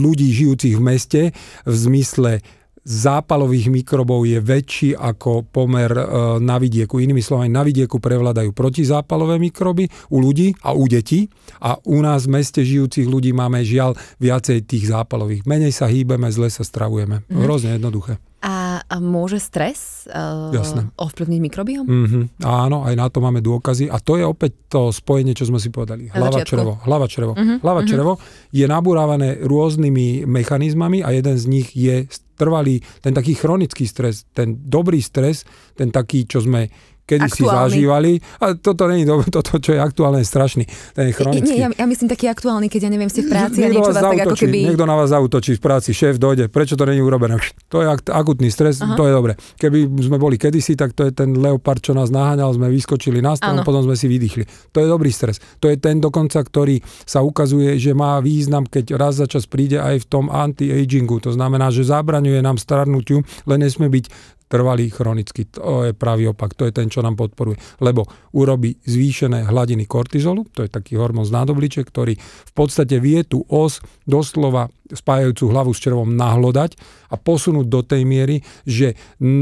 ľudí žijúcich v meste v zmysle zápalových mikrobov je väčší ako pomer e, na vidieku. Inými slovami, na vidieku prevladajú protizápalové mikroby u ľudí a u detí a u nás v meste žijúcich ľudí máme žiaľ viacej tých zápalových. Menej sa hýbeme, zle sa stravujeme. Mhm. Hrozne jednoduché. A, a môže stres uh, ovplyvniť mikrobiom? Mm-hmm. Áno, aj na to máme dôkazy. A to je opäť to spojenie, čo sme si povedali. Hlava črevo. Hlava črevo. Mm-hmm. Hlava mhm. črevo mm-hmm. je nabúrávané rôznymi mechanizmami a jeden z nich je trvalý, ten taký chronický stres, ten dobrý stres, ten taký, čo sme kedy si zažívali. A toto není to, toto, čo je aktuálne, je strašný. Ten je chronický. Nie, ja, ja, myslím taký aktuálny, keď ja neviem, ste v práci niekto a niečo vás, vás tak ako keby... Niekto na vás zautočí v práci, šéf dojde, prečo to není urobené? To je akutný stres, Aha. to je dobre. Keby sme boli kedysi, tak to je ten leopard, čo nás naháňal, sme vyskočili na stranu, potom sme si vydýchli. To je dobrý stres. To je ten dokonca, ktorý sa ukazuje, že má význam, keď raz za čas príde aj v tom anti-agingu. To znamená, že zabraňuje nám starnutiu, len nesme byť Trvalý chronický, to je pravý opak, to je ten, čo nám podporuje. Lebo urobí zvýšené hladiny kortizolu, to je taký hormón z nádobliček, ktorý v podstate vie tú os doslova spájajúcu hlavu s červom nahlodať a posunúť do tej miery, že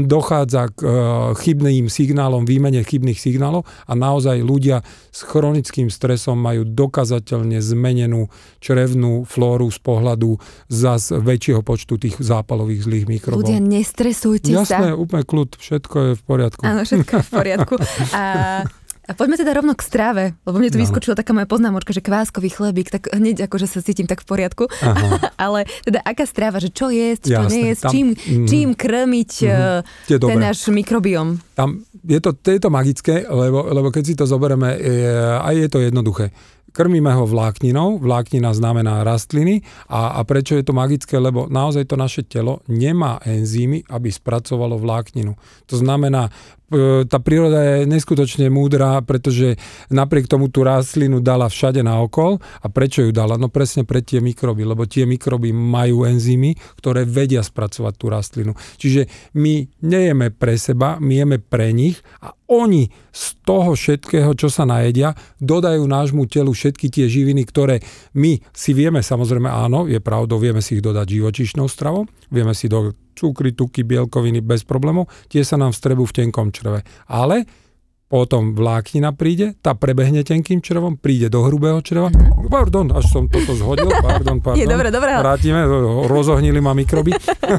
dochádza k e, chybným signálom, výmene chybných signálov a naozaj ľudia s chronickým stresom majú dokazateľne zmenenú črevnú flóru z pohľadu zas väčšieho počtu tých zápalových zlých mikrobov. Ľudia, nestresujte Jasné, sa. Jasné, úplne kľud, všetko je v poriadku. Áno, všetko je v poriadku. A a poďme teda rovno k strave, lebo mne tu no. vyskočila taká moja poznámočka, že kváskový chlebík, tak hneď akože sa cítim tak v poriadku. Ale teda aká strava, že čo jesť, čo Jasne, nejesť, tam, čím, mm, čím krmiť mm, ten dobré. náš mikrobiom. Tam je to, je to magické, lebo, lebo keď si to zoberieme, je, aj je to jednoduché krmíme ho vlákninou, vláknina znamená rastliny a, a prečo je to magické, lebo naozaj to naše telo nemá enzymy, aby spracovalo vlákninu. To znamená, E, tá príroda je neskutočne múdra, pretože napriek tomu tú rastlinu dala všade na okol. A prečo ju dala? No presne pre tie mikroby, lebo tie mikroby majú enzymy, ktoré vedia spracovať tú rastlinu. Čiže my nejeme pre seba, my jeme pre nich a oni z toho všetkého, čo sa najedia, dodajú nášmu telu všetky tie živiny, ktoré my si vieme, samozrejme áno, je pravdou, vieme si ich dodať živočišnou stravou, vieme si do, cukry, tuky, bielkoviny bez problémov, tie sa nám vstrebu v tenkom čreve. Ale potom vláknina príde, tá prebehne tenkým črevom, príde do hrubého čreva. Mhm. Pardon, až som toto zhodil, pardon, pardon. Je dobre, dobre. Vrátime, rozohnili ma mikroby.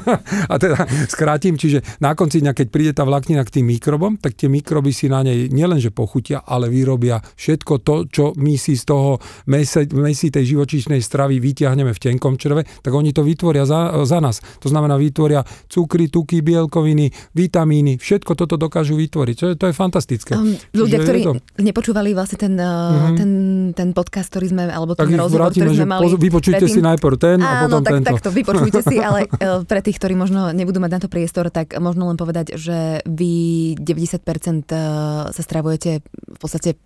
a teda skrátim, čiže na konci dňa, keď príde tá vláknina k tým mikrobom, tak tie mikroby si na nej nielenže pochutia, ale vyrobia všetko to, čo my si z toho mesi, mesi tej živočíšnej stravy vyťahneme v tenkom čreve, tak oni to vytvoria za, za nás. To znamená, vytvoria cukry, tuky, bielkoviny, vitamíny, všetko toto dokážu vytvoriť. To je, to je fantastické ľudia, ktorí to... nepočúvali vlastne ten, mm-hmm. ten, ten podcast, ktorý sme, alebo ten tak rozhovor, vrátime, ktorý sme mali. Poz- vypočujte predtým... si najprv ten a Áno, potom tak, tento. takto, vypočujte si, ale eh, pre tých, ktorí možno nebudú mať na to priestor, tak možno len povedať, že vy 90% eh, sa stravujete v podstate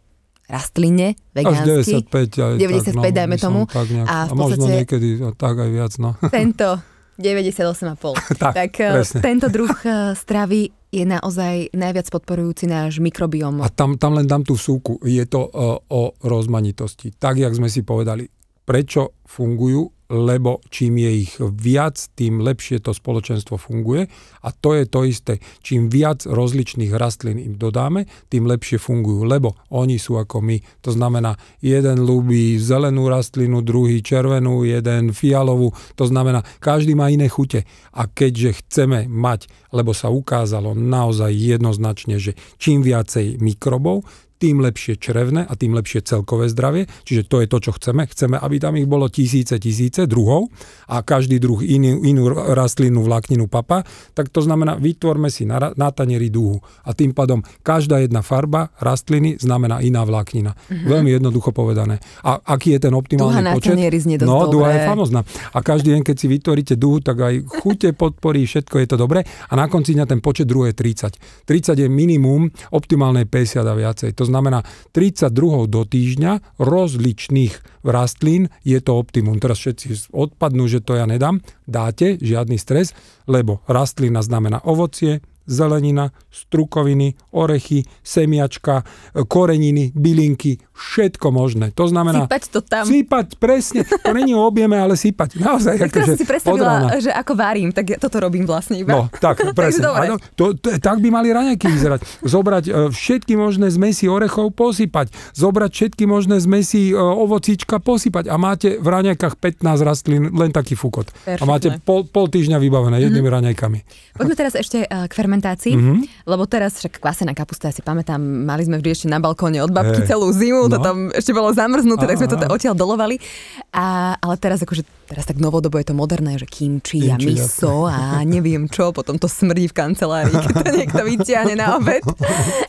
rastline, vegánsky. Až 95, aj 95 tak, no, dajme tomu. Tak nejak, a, v podstate, a možno niekedy tak aj viac. No. Tento 98,5. tak, tak eh, tento druh eh, stravy je naozaj najviac podporujúci náš mikrobiom. A tam, tam len dám tú súku. Je to uh, o rozmanitosti. Tak, jak sme si povedali, prečo fungujú lebo čím je ich viac, tým lepšie to spoločenstvo funguje a to je to isté. Čím viac rozličných rastlín im dodáme, tým lepšie fungujú, lebo oni sú ako my. To znamená, jeden ľubí zelenú rastlinu, druhý červenú, jeden fialovú. To znamená, každý má iné chute. A keďže chceme mať, lebo sa ukázalo naozaj jednoznačne, že čím viacej mikrobov, tým lepšie črevné a tým lepšie celkové zdravie. Čiže to je to, čo chceme. Chceme, aby tam ich bolo tisíce, tisíce druhov a každý druh inú, inú rastlinu, vlákninu, papa. Tak to znamená, vytvorme si na, na tanieri dúhu. A tým pádom každá jedna farba rastliny znamená iná vláknina. Uh-huh. Veľmi jednoducho povedané. A aký je ten optimálny duha počet? no, dobré. duha je famozná. A každý deň, keď si vytvoríte duhu, tak aj chute podporí, všetko je to dobré. A na konci dňa ten počet druhé je 30. 30 je minimum, optimálne 50 a viacej. To znamená 30 druhov do týždňa rozličných rastlín, je to optimum. Teraz všetci odpadnú, že to ja nedám. Dáte, žiadny stres, lebo rastlina znamená ovocie, zelenina, strukoviny, orechy, semiačka, koreniny, bylinky, všetko možné. To znamená... Sýpať to tam. Sýpať, presne. To není o objeme, ale sýpať. Naozaj. Tak akože, si predstavila, že ako varím, tak ja toto robím vlastne iba. No, tak, presne. a to, to, tak by mali raňajky vyzerať. Zobrať e, všetky možné zmesi orechov, posypať. Zobrať všetky možné zmesi e, ovocíčka, posypať. A máte v raňajkách 15 rastlín, len taký fukot. Perfektne. A máte pol, pol týždňa vybavené mhm. jednými mm-hmm. raňajkami. Poďme teraz ešte e, k fermentu plantácii, mm-hmm. lebo teraz však kvasená kapusta, ja si pamätám, mali sme vždy ešte na balkóne od babky hey. celú zimu, no. to tam ešte bolo zamrznuté, Aha. tak sme to odtiaľ dolovali. A, ale teraz akože teraz tak novodobo je to moderné, že kimči a miso a neviem čo, potom to smrdí v kancelárii, keď to niekto vyťahne na obed.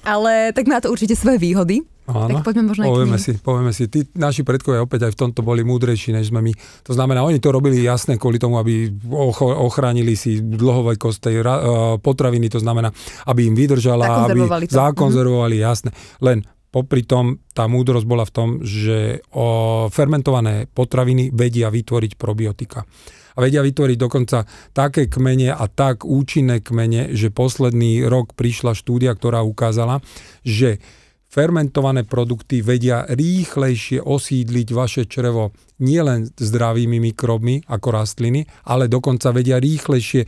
Ale tak má to určite svoje výhody. Áno. Tak poďme možno povieme si, povieme si. Tí, naši predkovia opäť aj v tomto boli múdrejší než sme my. To znamená, oni to robili jasné kvôli tomu, aby ochránili si dlhovekosť tej e, potraviny, to znamená, aby im vydržala, zakonzervovali aby to. Mhm. zakonzervovali, mm-hmm. jasné. Len Popri tom tá múdrosť bola v tom, že o, fermentované potraviny vedia vytvoriť probiotika. A vedia vytvoriť dokonca také kmene a tak účinné kmene, že posledný rok prišla štúdia, ktorá ukázala, že fermentované produkty vedia rýchlejšie osídliť vaše črevo nielen zdravými mikrobmi ako rastliny, ale dokonca vedia rýchlejšie e,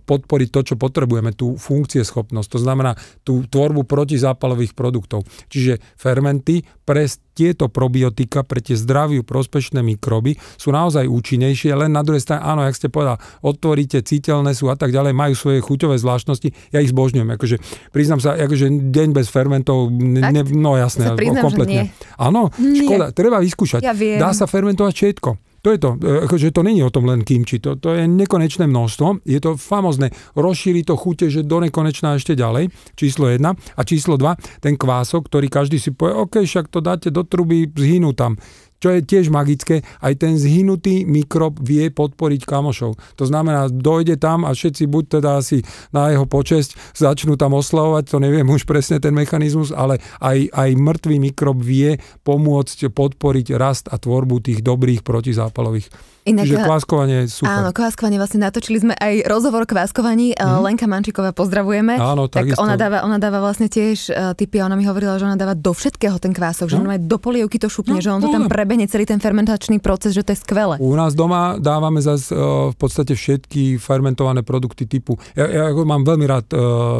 podporiť to, čo potrebujeme, tú schopnosť, to znamená tú tvorbu protizápalových produktov. Čiže fermenty pre tieto probiotika, pre tie zdraviu prospešné mikroby sú naozaj účinnejšie, len na druhej strane, áno, jak ste povedal, otvoríte, citeľné sú a tak ďalej, majú svoje chuťové zvláštnosti, ja ich zbožňujem. Akože, priznám sa, akože deň bez fermentov, ne, ne, no jasné, kompletne. Áno, škoda, treba vyskúšať. Ja viem. Dá sa ferment implementovať všetko. To je to, akože to není o tom len kimči, to, to je nekonečné množstvo, je to famozne, rozšíri to chute, že do nekonečná ešte ďalej, číslo 1. A číslo 2, ten kvások, ktorý každý si povie, OK, však to dáte do truby, zhynú tam čo je tiež magické, aj ten zhynutý mikrob vie podporiť kamošov. To znamená, dojde tam a všetci buď teda asi na jeho počesť začnú tam oslavovať, to neviem už presne ten mechanizmus, ale aj, aj mŕtvý mikrob vie pomôcť podporiť rast a tvorbu tých dobrých protizápalových Inak, Čiže eh, kváskovanie je super. Áno, kváskovanie vlastne natočili sme aj rozhovor kváskovaní. Mm-hmm. Eh, Lenka Mančiková pozdravujeme. Áno, tak takisto. ona dáva, ona dáva vlastne tiež uh, eh, typy ona mi hovorila, že ona dáva do všetkého ten kvások, no? že mhm. ona aj do polievky to šupne, no, že on to no, tam no. prebehne celý ten fermentačný proces, že to je skvelé. U nás doma dávame zase uh, v podstate všetky fermentované produkty typu. Ja, ja mám veľmi rád uh,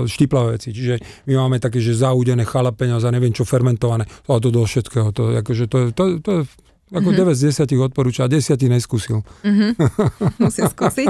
štiplavé veci, čiže my máme také, že zaúdené chalapeňa za neviem čo fermentované, ale to do všetkého. To, akože to, to, to, to ako mm-hmm. 9 z 10 odporúča, a 10 neskúsil. Mm-hmm. Musím skúsiť.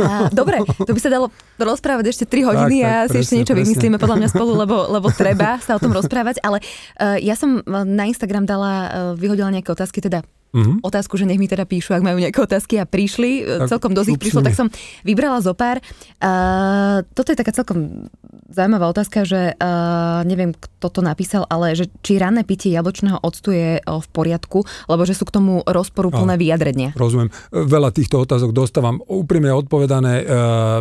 A, dobre, to by sa dalo rozprávať ešte 3 hodiny tak, tak, a si presne, ešte niečo presne. vymyslíme podľa mňa spolu, lebo, lebo treba sa o tom rozprávať, ale uh, ja som eh, na Instagram dala, uh, vyhodila nejaké otázky, teda mm-hmm. otázku, že nech mi teda píšu, ak majú nejaké otázky a prišli, tak celkom dosť ich prišlo, tak som vybrala zo pár. Uh, toto je taká celkom zaujímavá otázka, že uh, neviem, kto to napísal, ale že či ranné pitie jablčného octu je uh, v poriadku, lebo že sú k tomu rozporúplné no, vyjadrenia. Rozumiem. Veľa týchto otázok dostávam. Úprimne odpovedané, uh,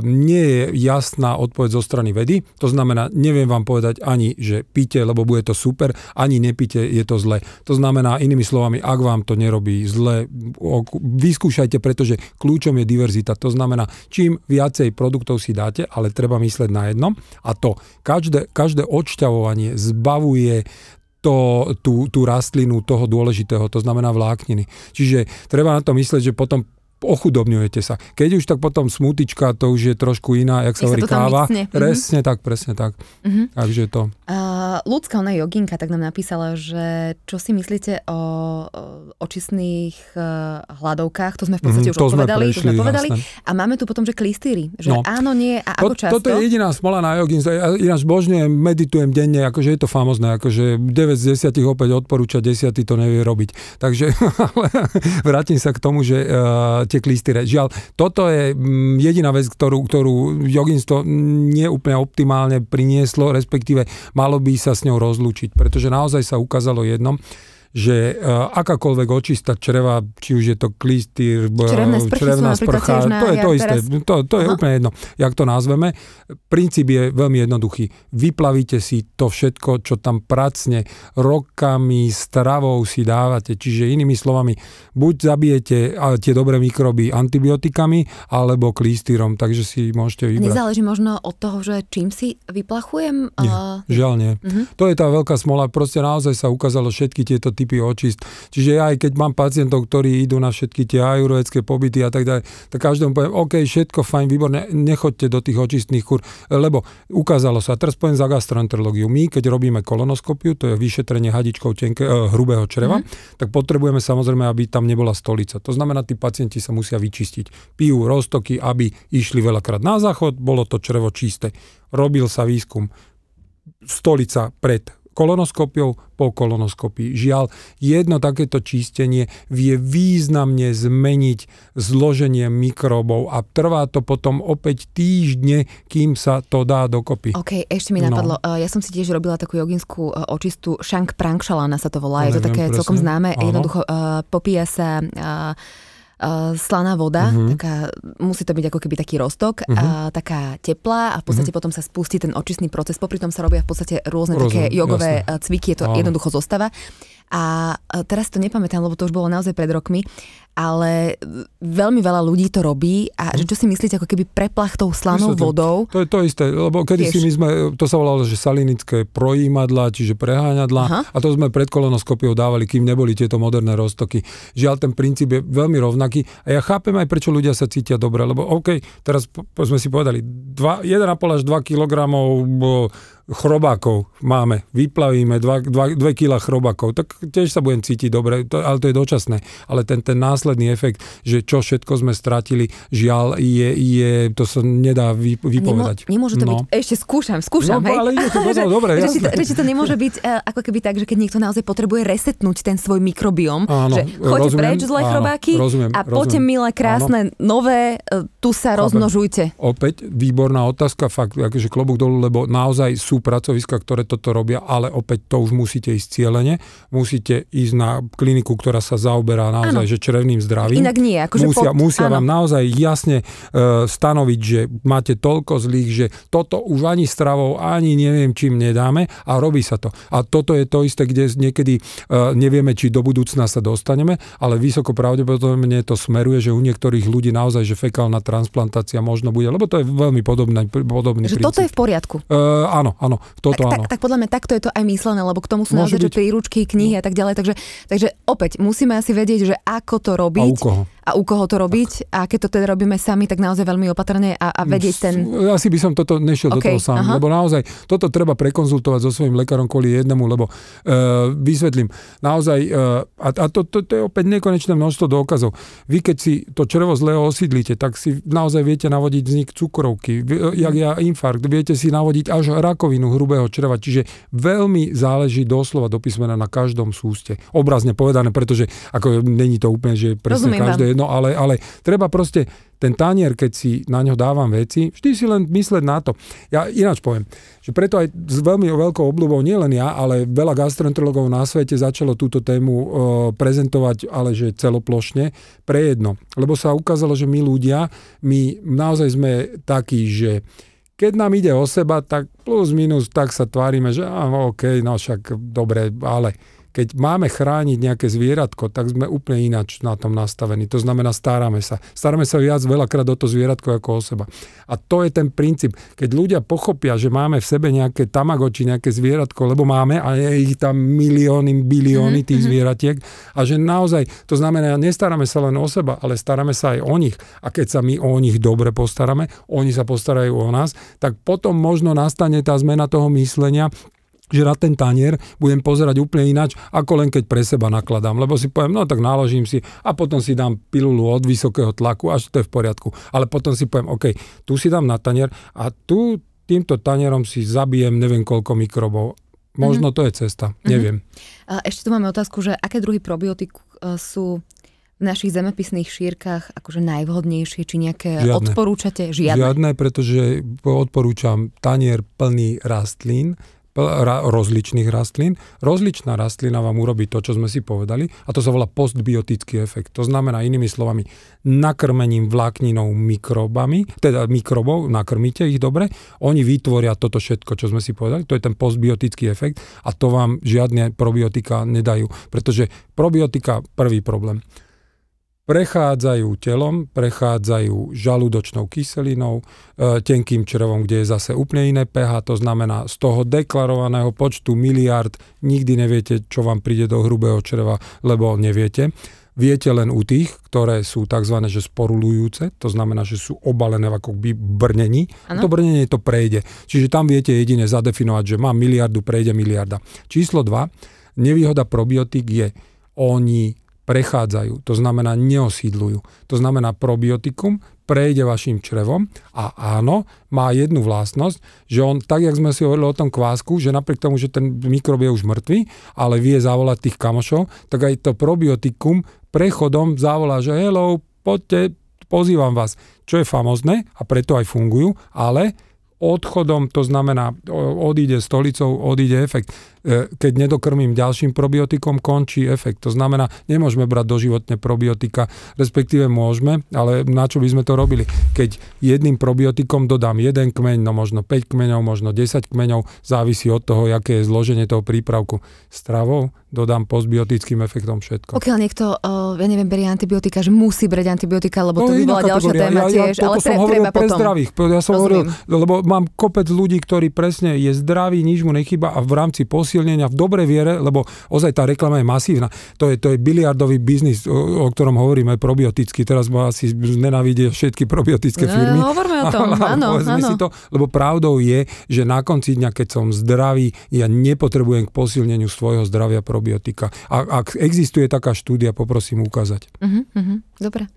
nie je jasná odpoveď zo strany vedy. To znamená, neviem vám povedať ani, že pite, lebo bude to super, ani nepite, je to zle. To znamená, inými slovami, ak vám to nerobí, robí zle, vyskúšajte, pretože kľúčom je diverzita. To znamená, čím viacej produktov si dáte, ale treba myslieť na jedno a to každé, každé odšťavovanie zbavuje to, tú, tú rastlinu toho dôležitého, to znamená vlákniny. Čiže treba na to myslieť, že potom ochudobňujete sa. Keď už tak potom smutička, to už je trošku iná, jak sa hovorí káva. Mhm. Presne mm-hmm. tak, presne tak. Mm-hmm. Takže to. Uh, ľudská, ona joginka, tak nám napísala, že čo si myslíte o očistných uh, hladovkách, to sme v podstate mm-hmm, už to odpovedali, sme prešli, to sme povedali. A máme tu potom, že klistýry, že no. áno, nie a ako to, často. Toto je jediná smola na jogin, ináč božne meditujem denne, akože je to famozné, akože 9 z 10 opäť odporúča, 10 to nevie robiť. Takže ale vrátim sa k tomu, že uh, tie klistýre. Žiaľ, toto je mm, jediná vec, ktorú, ktorú joginstvo neúplne optimálne prinieslo, respektíve malo by sa s ňou rozlúčiť, pretože naozaj sa ukázalo jednom, že e, akákoľvek očista čreva, či už je to klistýr, črevná sprcha, to je to isté, teraz... to, to je Aha. úplne jedno, jak to nazveme. Princíp je veľmi jednoduchý. Vyplavíte si to všetko, čo tam pracne rokami, stravou si dávate. Čiže inými slovami, buď zabijete tie dobré mikroby antibiotikami, alebo klistýrom, takže si môžete vybrať. Nezáleží možno od toho, že čím si vyplachujem? Nie, žiaľ nie. Mhm. To je tá veľká smola. Proste naozaj sa ukázalo všetky tieto typy typy očist. Čiže ja aj keď mám pacientov, ktorí idú na všetky tie ajurovecké pobyty a tak ďalej, tak každému poviem, OK, všetko fajn, výborne, nechoďte do tých očistných kur, lebo ukázalo sa, teraz poviem za gastroenterológiu, my keď robíme kolonoskopiu, to je vyšetrenie hadičkou tenke, e, hrubého čreva, mm. tak potrebujeme samozrejme, aby tam nebola stolica. To znamená, tí pacienti sa musia vyčistiť. Pijú roztoky, aby išli veľakrát na záchod, bolo to črevo čisté. Robil sa výskum stolica pred kolonoskopiou po kolonoskopii. Žiaľ, jedno takéto čistenie vie významne zmeniť zloženie mikrobov a trvá to potom opäť týždne, kým sa to dá dokopy. OK, ešte mi no. napadlo, no. ja som si tiež robila takú joginskú eh, očistu, šank prankšalana sa to volá, je to také presne. celkom známe, Áno. jednoducho eh, popíja sa uh, slaná voda, uh-huh. taká, musí to byť ako keby taký roztok, uh-huh. a taká teplá a v podstate uh-huh. potom sa spustí ten očistný proces. Popri tom sa robia v podstate rôzne Rozum, také jogové jasne. Eh, cviky, je to Áno. jednoducho zostava. A e, teraz to nepamätám, lebo to už bolo naozaj pred rokmi, ale veľmi veľa ľudí to robí a mhm. že čo si myslíte, ako keby preplachtou slanou Myslím, vodou? To je to isté, lebo kedysi my sme, e, to sa volalo, že salinické projímadla, čiže preháňadla Aha. a to sme pred kolonoskopiou dávali, kým neboli tieto moderné roztoky. Žiaľ, ten princíp je veľmi rovnaký a ja chápem aj, prečo ľudia sa cítia dobre, lebo OK, teraz po, sme si povedali, 1,5 až 2 kg chrobákov máme, vyplavíme 2 kg chrobákov, tak tiež sa budem cítiť dobre, to, ale to je dočasné. Ale ten, ten následný efekt, že čo všetko sme stratili, žiaľ, je, je to sa nedá vy, vypovedať. Nemo, nemôže to no. byť, ešte skúšam, skúšam, no, hej. ale je to dobré, toho, dobre, že, jasné. Že to, to nemôže byť e, ako keby tak, že keď niekto naozaj potrebuje resetnúť ten svoj mikrobiom, áno, že choď preč zlé áno, chrobáky rozumiem, a poďte milé, krásne, áno. nové, e, tu sa Chápem. rozmnožujte. Opäť výborná otázka, fakt, akože klobúk dolu, lebo naozaj sú pracoviska, ktoré toto robia, ale opäť to už musíte ísť cieľene. Musíte ísť na kliniku, ktorá sa zaoberá naozaj ano. že črevným zdravím. Inak nie. Akože musia pod... musia vám naozaj jasne uh, stanoviť, že máte toľko zlých, že toto už ani stravou, ani neviem čím nedáme a robí sa to. A toto je to isté, kde niekedy uh, nevieme, či do budúcna sa dostaneme, ale vysoko pravdepodobne to smeruje, že u niektorých ľudí naozaj, že fekálna transplantácia možno bude, lebo to je veľmi podobné podobný že princíp. toto je v poriadku. Uh, áno, áno áno, toto tak, áno. Tak, tak podľa mňa takto je to aj myslené, lebo k tomu sú Môže naozaj byť... príručky, knihy no. a tak ďalej. Takže, takže opäť musíme asi vedieť, že ako to robiť. A u koho? a u koho to robiť. Tak. A keď to teda robíme sami, tak naozaj veľmi opatrne a, a vedieť ten... Asi by som toto nešiel okay, do toho sám, aha. lebo naozaj toto treba prekonzultovať so svojím lekárom kvôli jednému, lebo uh, vysvetlím, naozaj, uh, a, a to, to, to je opäť nekonečné množstvo dôkazov. Vy keď si to červo zlého osídlite, tak si naozaj viete navodiť vznik cukrovky, e, jak ja infarkt, viete si navodiť až rakovinu hrubého čreva, čiže veľmi záleží doslova do písmena na každom súste. Obrazne povedané, pretože ako není to úplne, že presne Rozumiem každé vám no ale, ale treba proste ten tanier, keď si na ňo dávam veci, vždy si len mysleť na to. Ja ináč poviem, že preto aj s veľmi veľkou obľubou, nielen ja, ale veľa gastroenterologov na svete začalo túto tému e, prezentovať, ale že celoplošne, pre jedno. Lebo sa ukázalo, že my ľudia, my naozaj sme takí, že keď nám ide o seba, tak plus minus tak sa tvárime, že á, OK, no však dobre, ale keď máme chrániť nejaké zvieratko, tak sme úplne ináč na tom nastavení. To znamená, staráme sa. Staráme sa viac veľakrát o to zvieratko ako o seba. A to je ten princíp. Keď ľudia pochopia, že máme v sebe nejaké tamagoči, nejaké zvieratko, lebo máme a je ich tam milióny, bilióny mhm, tých mhm. zvieratiek a že naozaj, to znamená, nestaráme sa len o seba, ale staráme sa aj o nich. A keď sa my o nich dobre postaráme, oni sa postarajú o nás, tak potom možno nastane tá zmena toho myslenia, že na ten tanier budem pozerať úplne ináč, ako len keď pre seba nakladám. Lebo si poviem, no tak naložím si a potom si dám pilulu od vysokého tlaku, až to je v poriadku. Ale potom si poviem, OK, tu si dám na tanier a tu týmto tanierom si zabijem neviem koľko mikrobov. Možno mm-hmm. to je cesta, mm-hmm. neviem. Mhm. A ešte tu máme otázku, že aké druhy probiotik e, sú v našich zemepisných šírkach akože najvhodnejšie, či nejaké Žiadne. odporúčate? Žiadne. Žiadne, pretože odporúčam tanier plný rastlín, rozličných rastlín. Rozličná rastlina vám urobí to, čo sme si povedali, a to sa volá postbiotický efekt. To znamená, inými slovami, nakrmením vlákninou mikrobami, teda mikrobov, nakrmíte ich dobre, oni vytvoria toto všetko, čo sme si povedali, to je ten postbiotický efekt a to vám žiadne probiotika nedajú, pretože probiotika, prvý problém, prechádzajú telom, prechádzajú žalúdočnou kyselinou, e, tenkým črevom, kde je zase úplne iné pH, to znamená z toho deklarovaného počtu miliard nikdy neviete, čo vám príde do hrubého čreva, lebo neviete. Viete len u tých, ktoré sú tzv. Že sporulujúce, to znamená, že sú obalené ako by brnení. Ano. To brnenie to prejde. Čiže tam viete jedine zadefinovať, že má miliardu, prejde miliarda. Číslo 2. Nevýhoda probiotik je, oni prechádzajú, to znamená neosídľujú. To znamená probiotikum prejde vašim črevom a áno, má jednu vlastnosť, že on, tak jak sme si hovorili o tom kvásku, že napriek tomu, že ten mikrob je už mŕtvý, ale vie zavolať tých kamošov, tak aj to probiotikum prechodom zavolá, že hello, poďte, pozývam vás, čo je famozne a preto aj fungujú, ale odchodom, to znamená, odíde stolicou, odíde efekt. E, keď nedokrmím ďalším probiotikom, končí efekt. To znamená, nemôžeme brať doživotne probiotika, respektíve môžeme, ale na čo by sme to robili? Keď jedným probiotikom dodám jeden kmeň, no možno 5 kmeňov, možno 10 kmeňov, závisí od toho, aké je zloženie toho prípravku. Stravou dodám postbiotickým efektom všetko. Pokiaľ niekto, uh, ja neviem, berie antibiotika, že musí brať antibiotika, lebo no, to by bola ďalšia téma ja, tiež, ja, ale som treba pre potom. zdravých. Ja som hovoril, lebo mám kopec ľudí, ktorí presne je zdravý, nič mu nechyba a v rámci posiel posilnenia v dobrej viere, lebo ozaj tá reklama je masívna. To je, to je biliardový biznis, o, o ktorom hovoríme, probioticky. Teraz ma asi nenávidia všetky probiotické no, firmy. No, hovorme o tom, ale, áno, áno. Si to, lebo pravdou je, že na konci dňa, keď som zdravý, ja nepotrebujem k posilneniu svojho zdravia probiotika. A ak existuje taká štúdia, poprosím ukázať. Uh-huh, uh-huh. Dobre.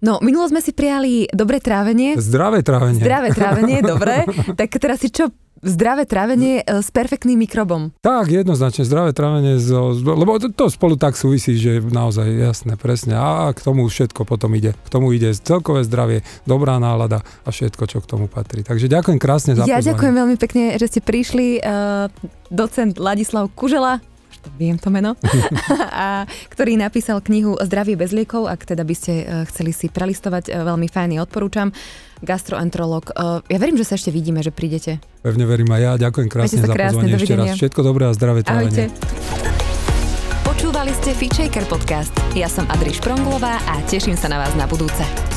No, minulo sme si prijali dobré trávenie. Zdravé trávenie. Zdravé trávenie, dobre. Tak teraz si čo zdravé trávenie e, s perfektným mikrobom. Tak, jednoznačne, zdravé trávenie, so, lebo to, to spolu tak súvisí, že naozaj jasné, presne. A k tomu všetko potom ide. K tomu ide celkové zdravie, dobrá nálada a všetko, čo k tomu patrí. Takže ďakujem krásne za pozvanie. Ja ďakujem veľmi pekne, že ste prišli. Uh, docent Ladislav Kužela, to viem to meno, a, ktorý napísal knihu Zdravie bez liekov, ak teda by ste e, chceli si prelistovať, e, veľmi fajný, odporúčam gastroenterolog. E, ja verím, že sa ešte vidíme, že prídete. Pevne verím aj ja. Ďakujem krásne za krásne, pozvanie ešte raz. Všetko dobré a zdravé trávenie. Počúvali ste Feature podcast. Ja som Adriš Pronglová a teším sa na vás na budúce.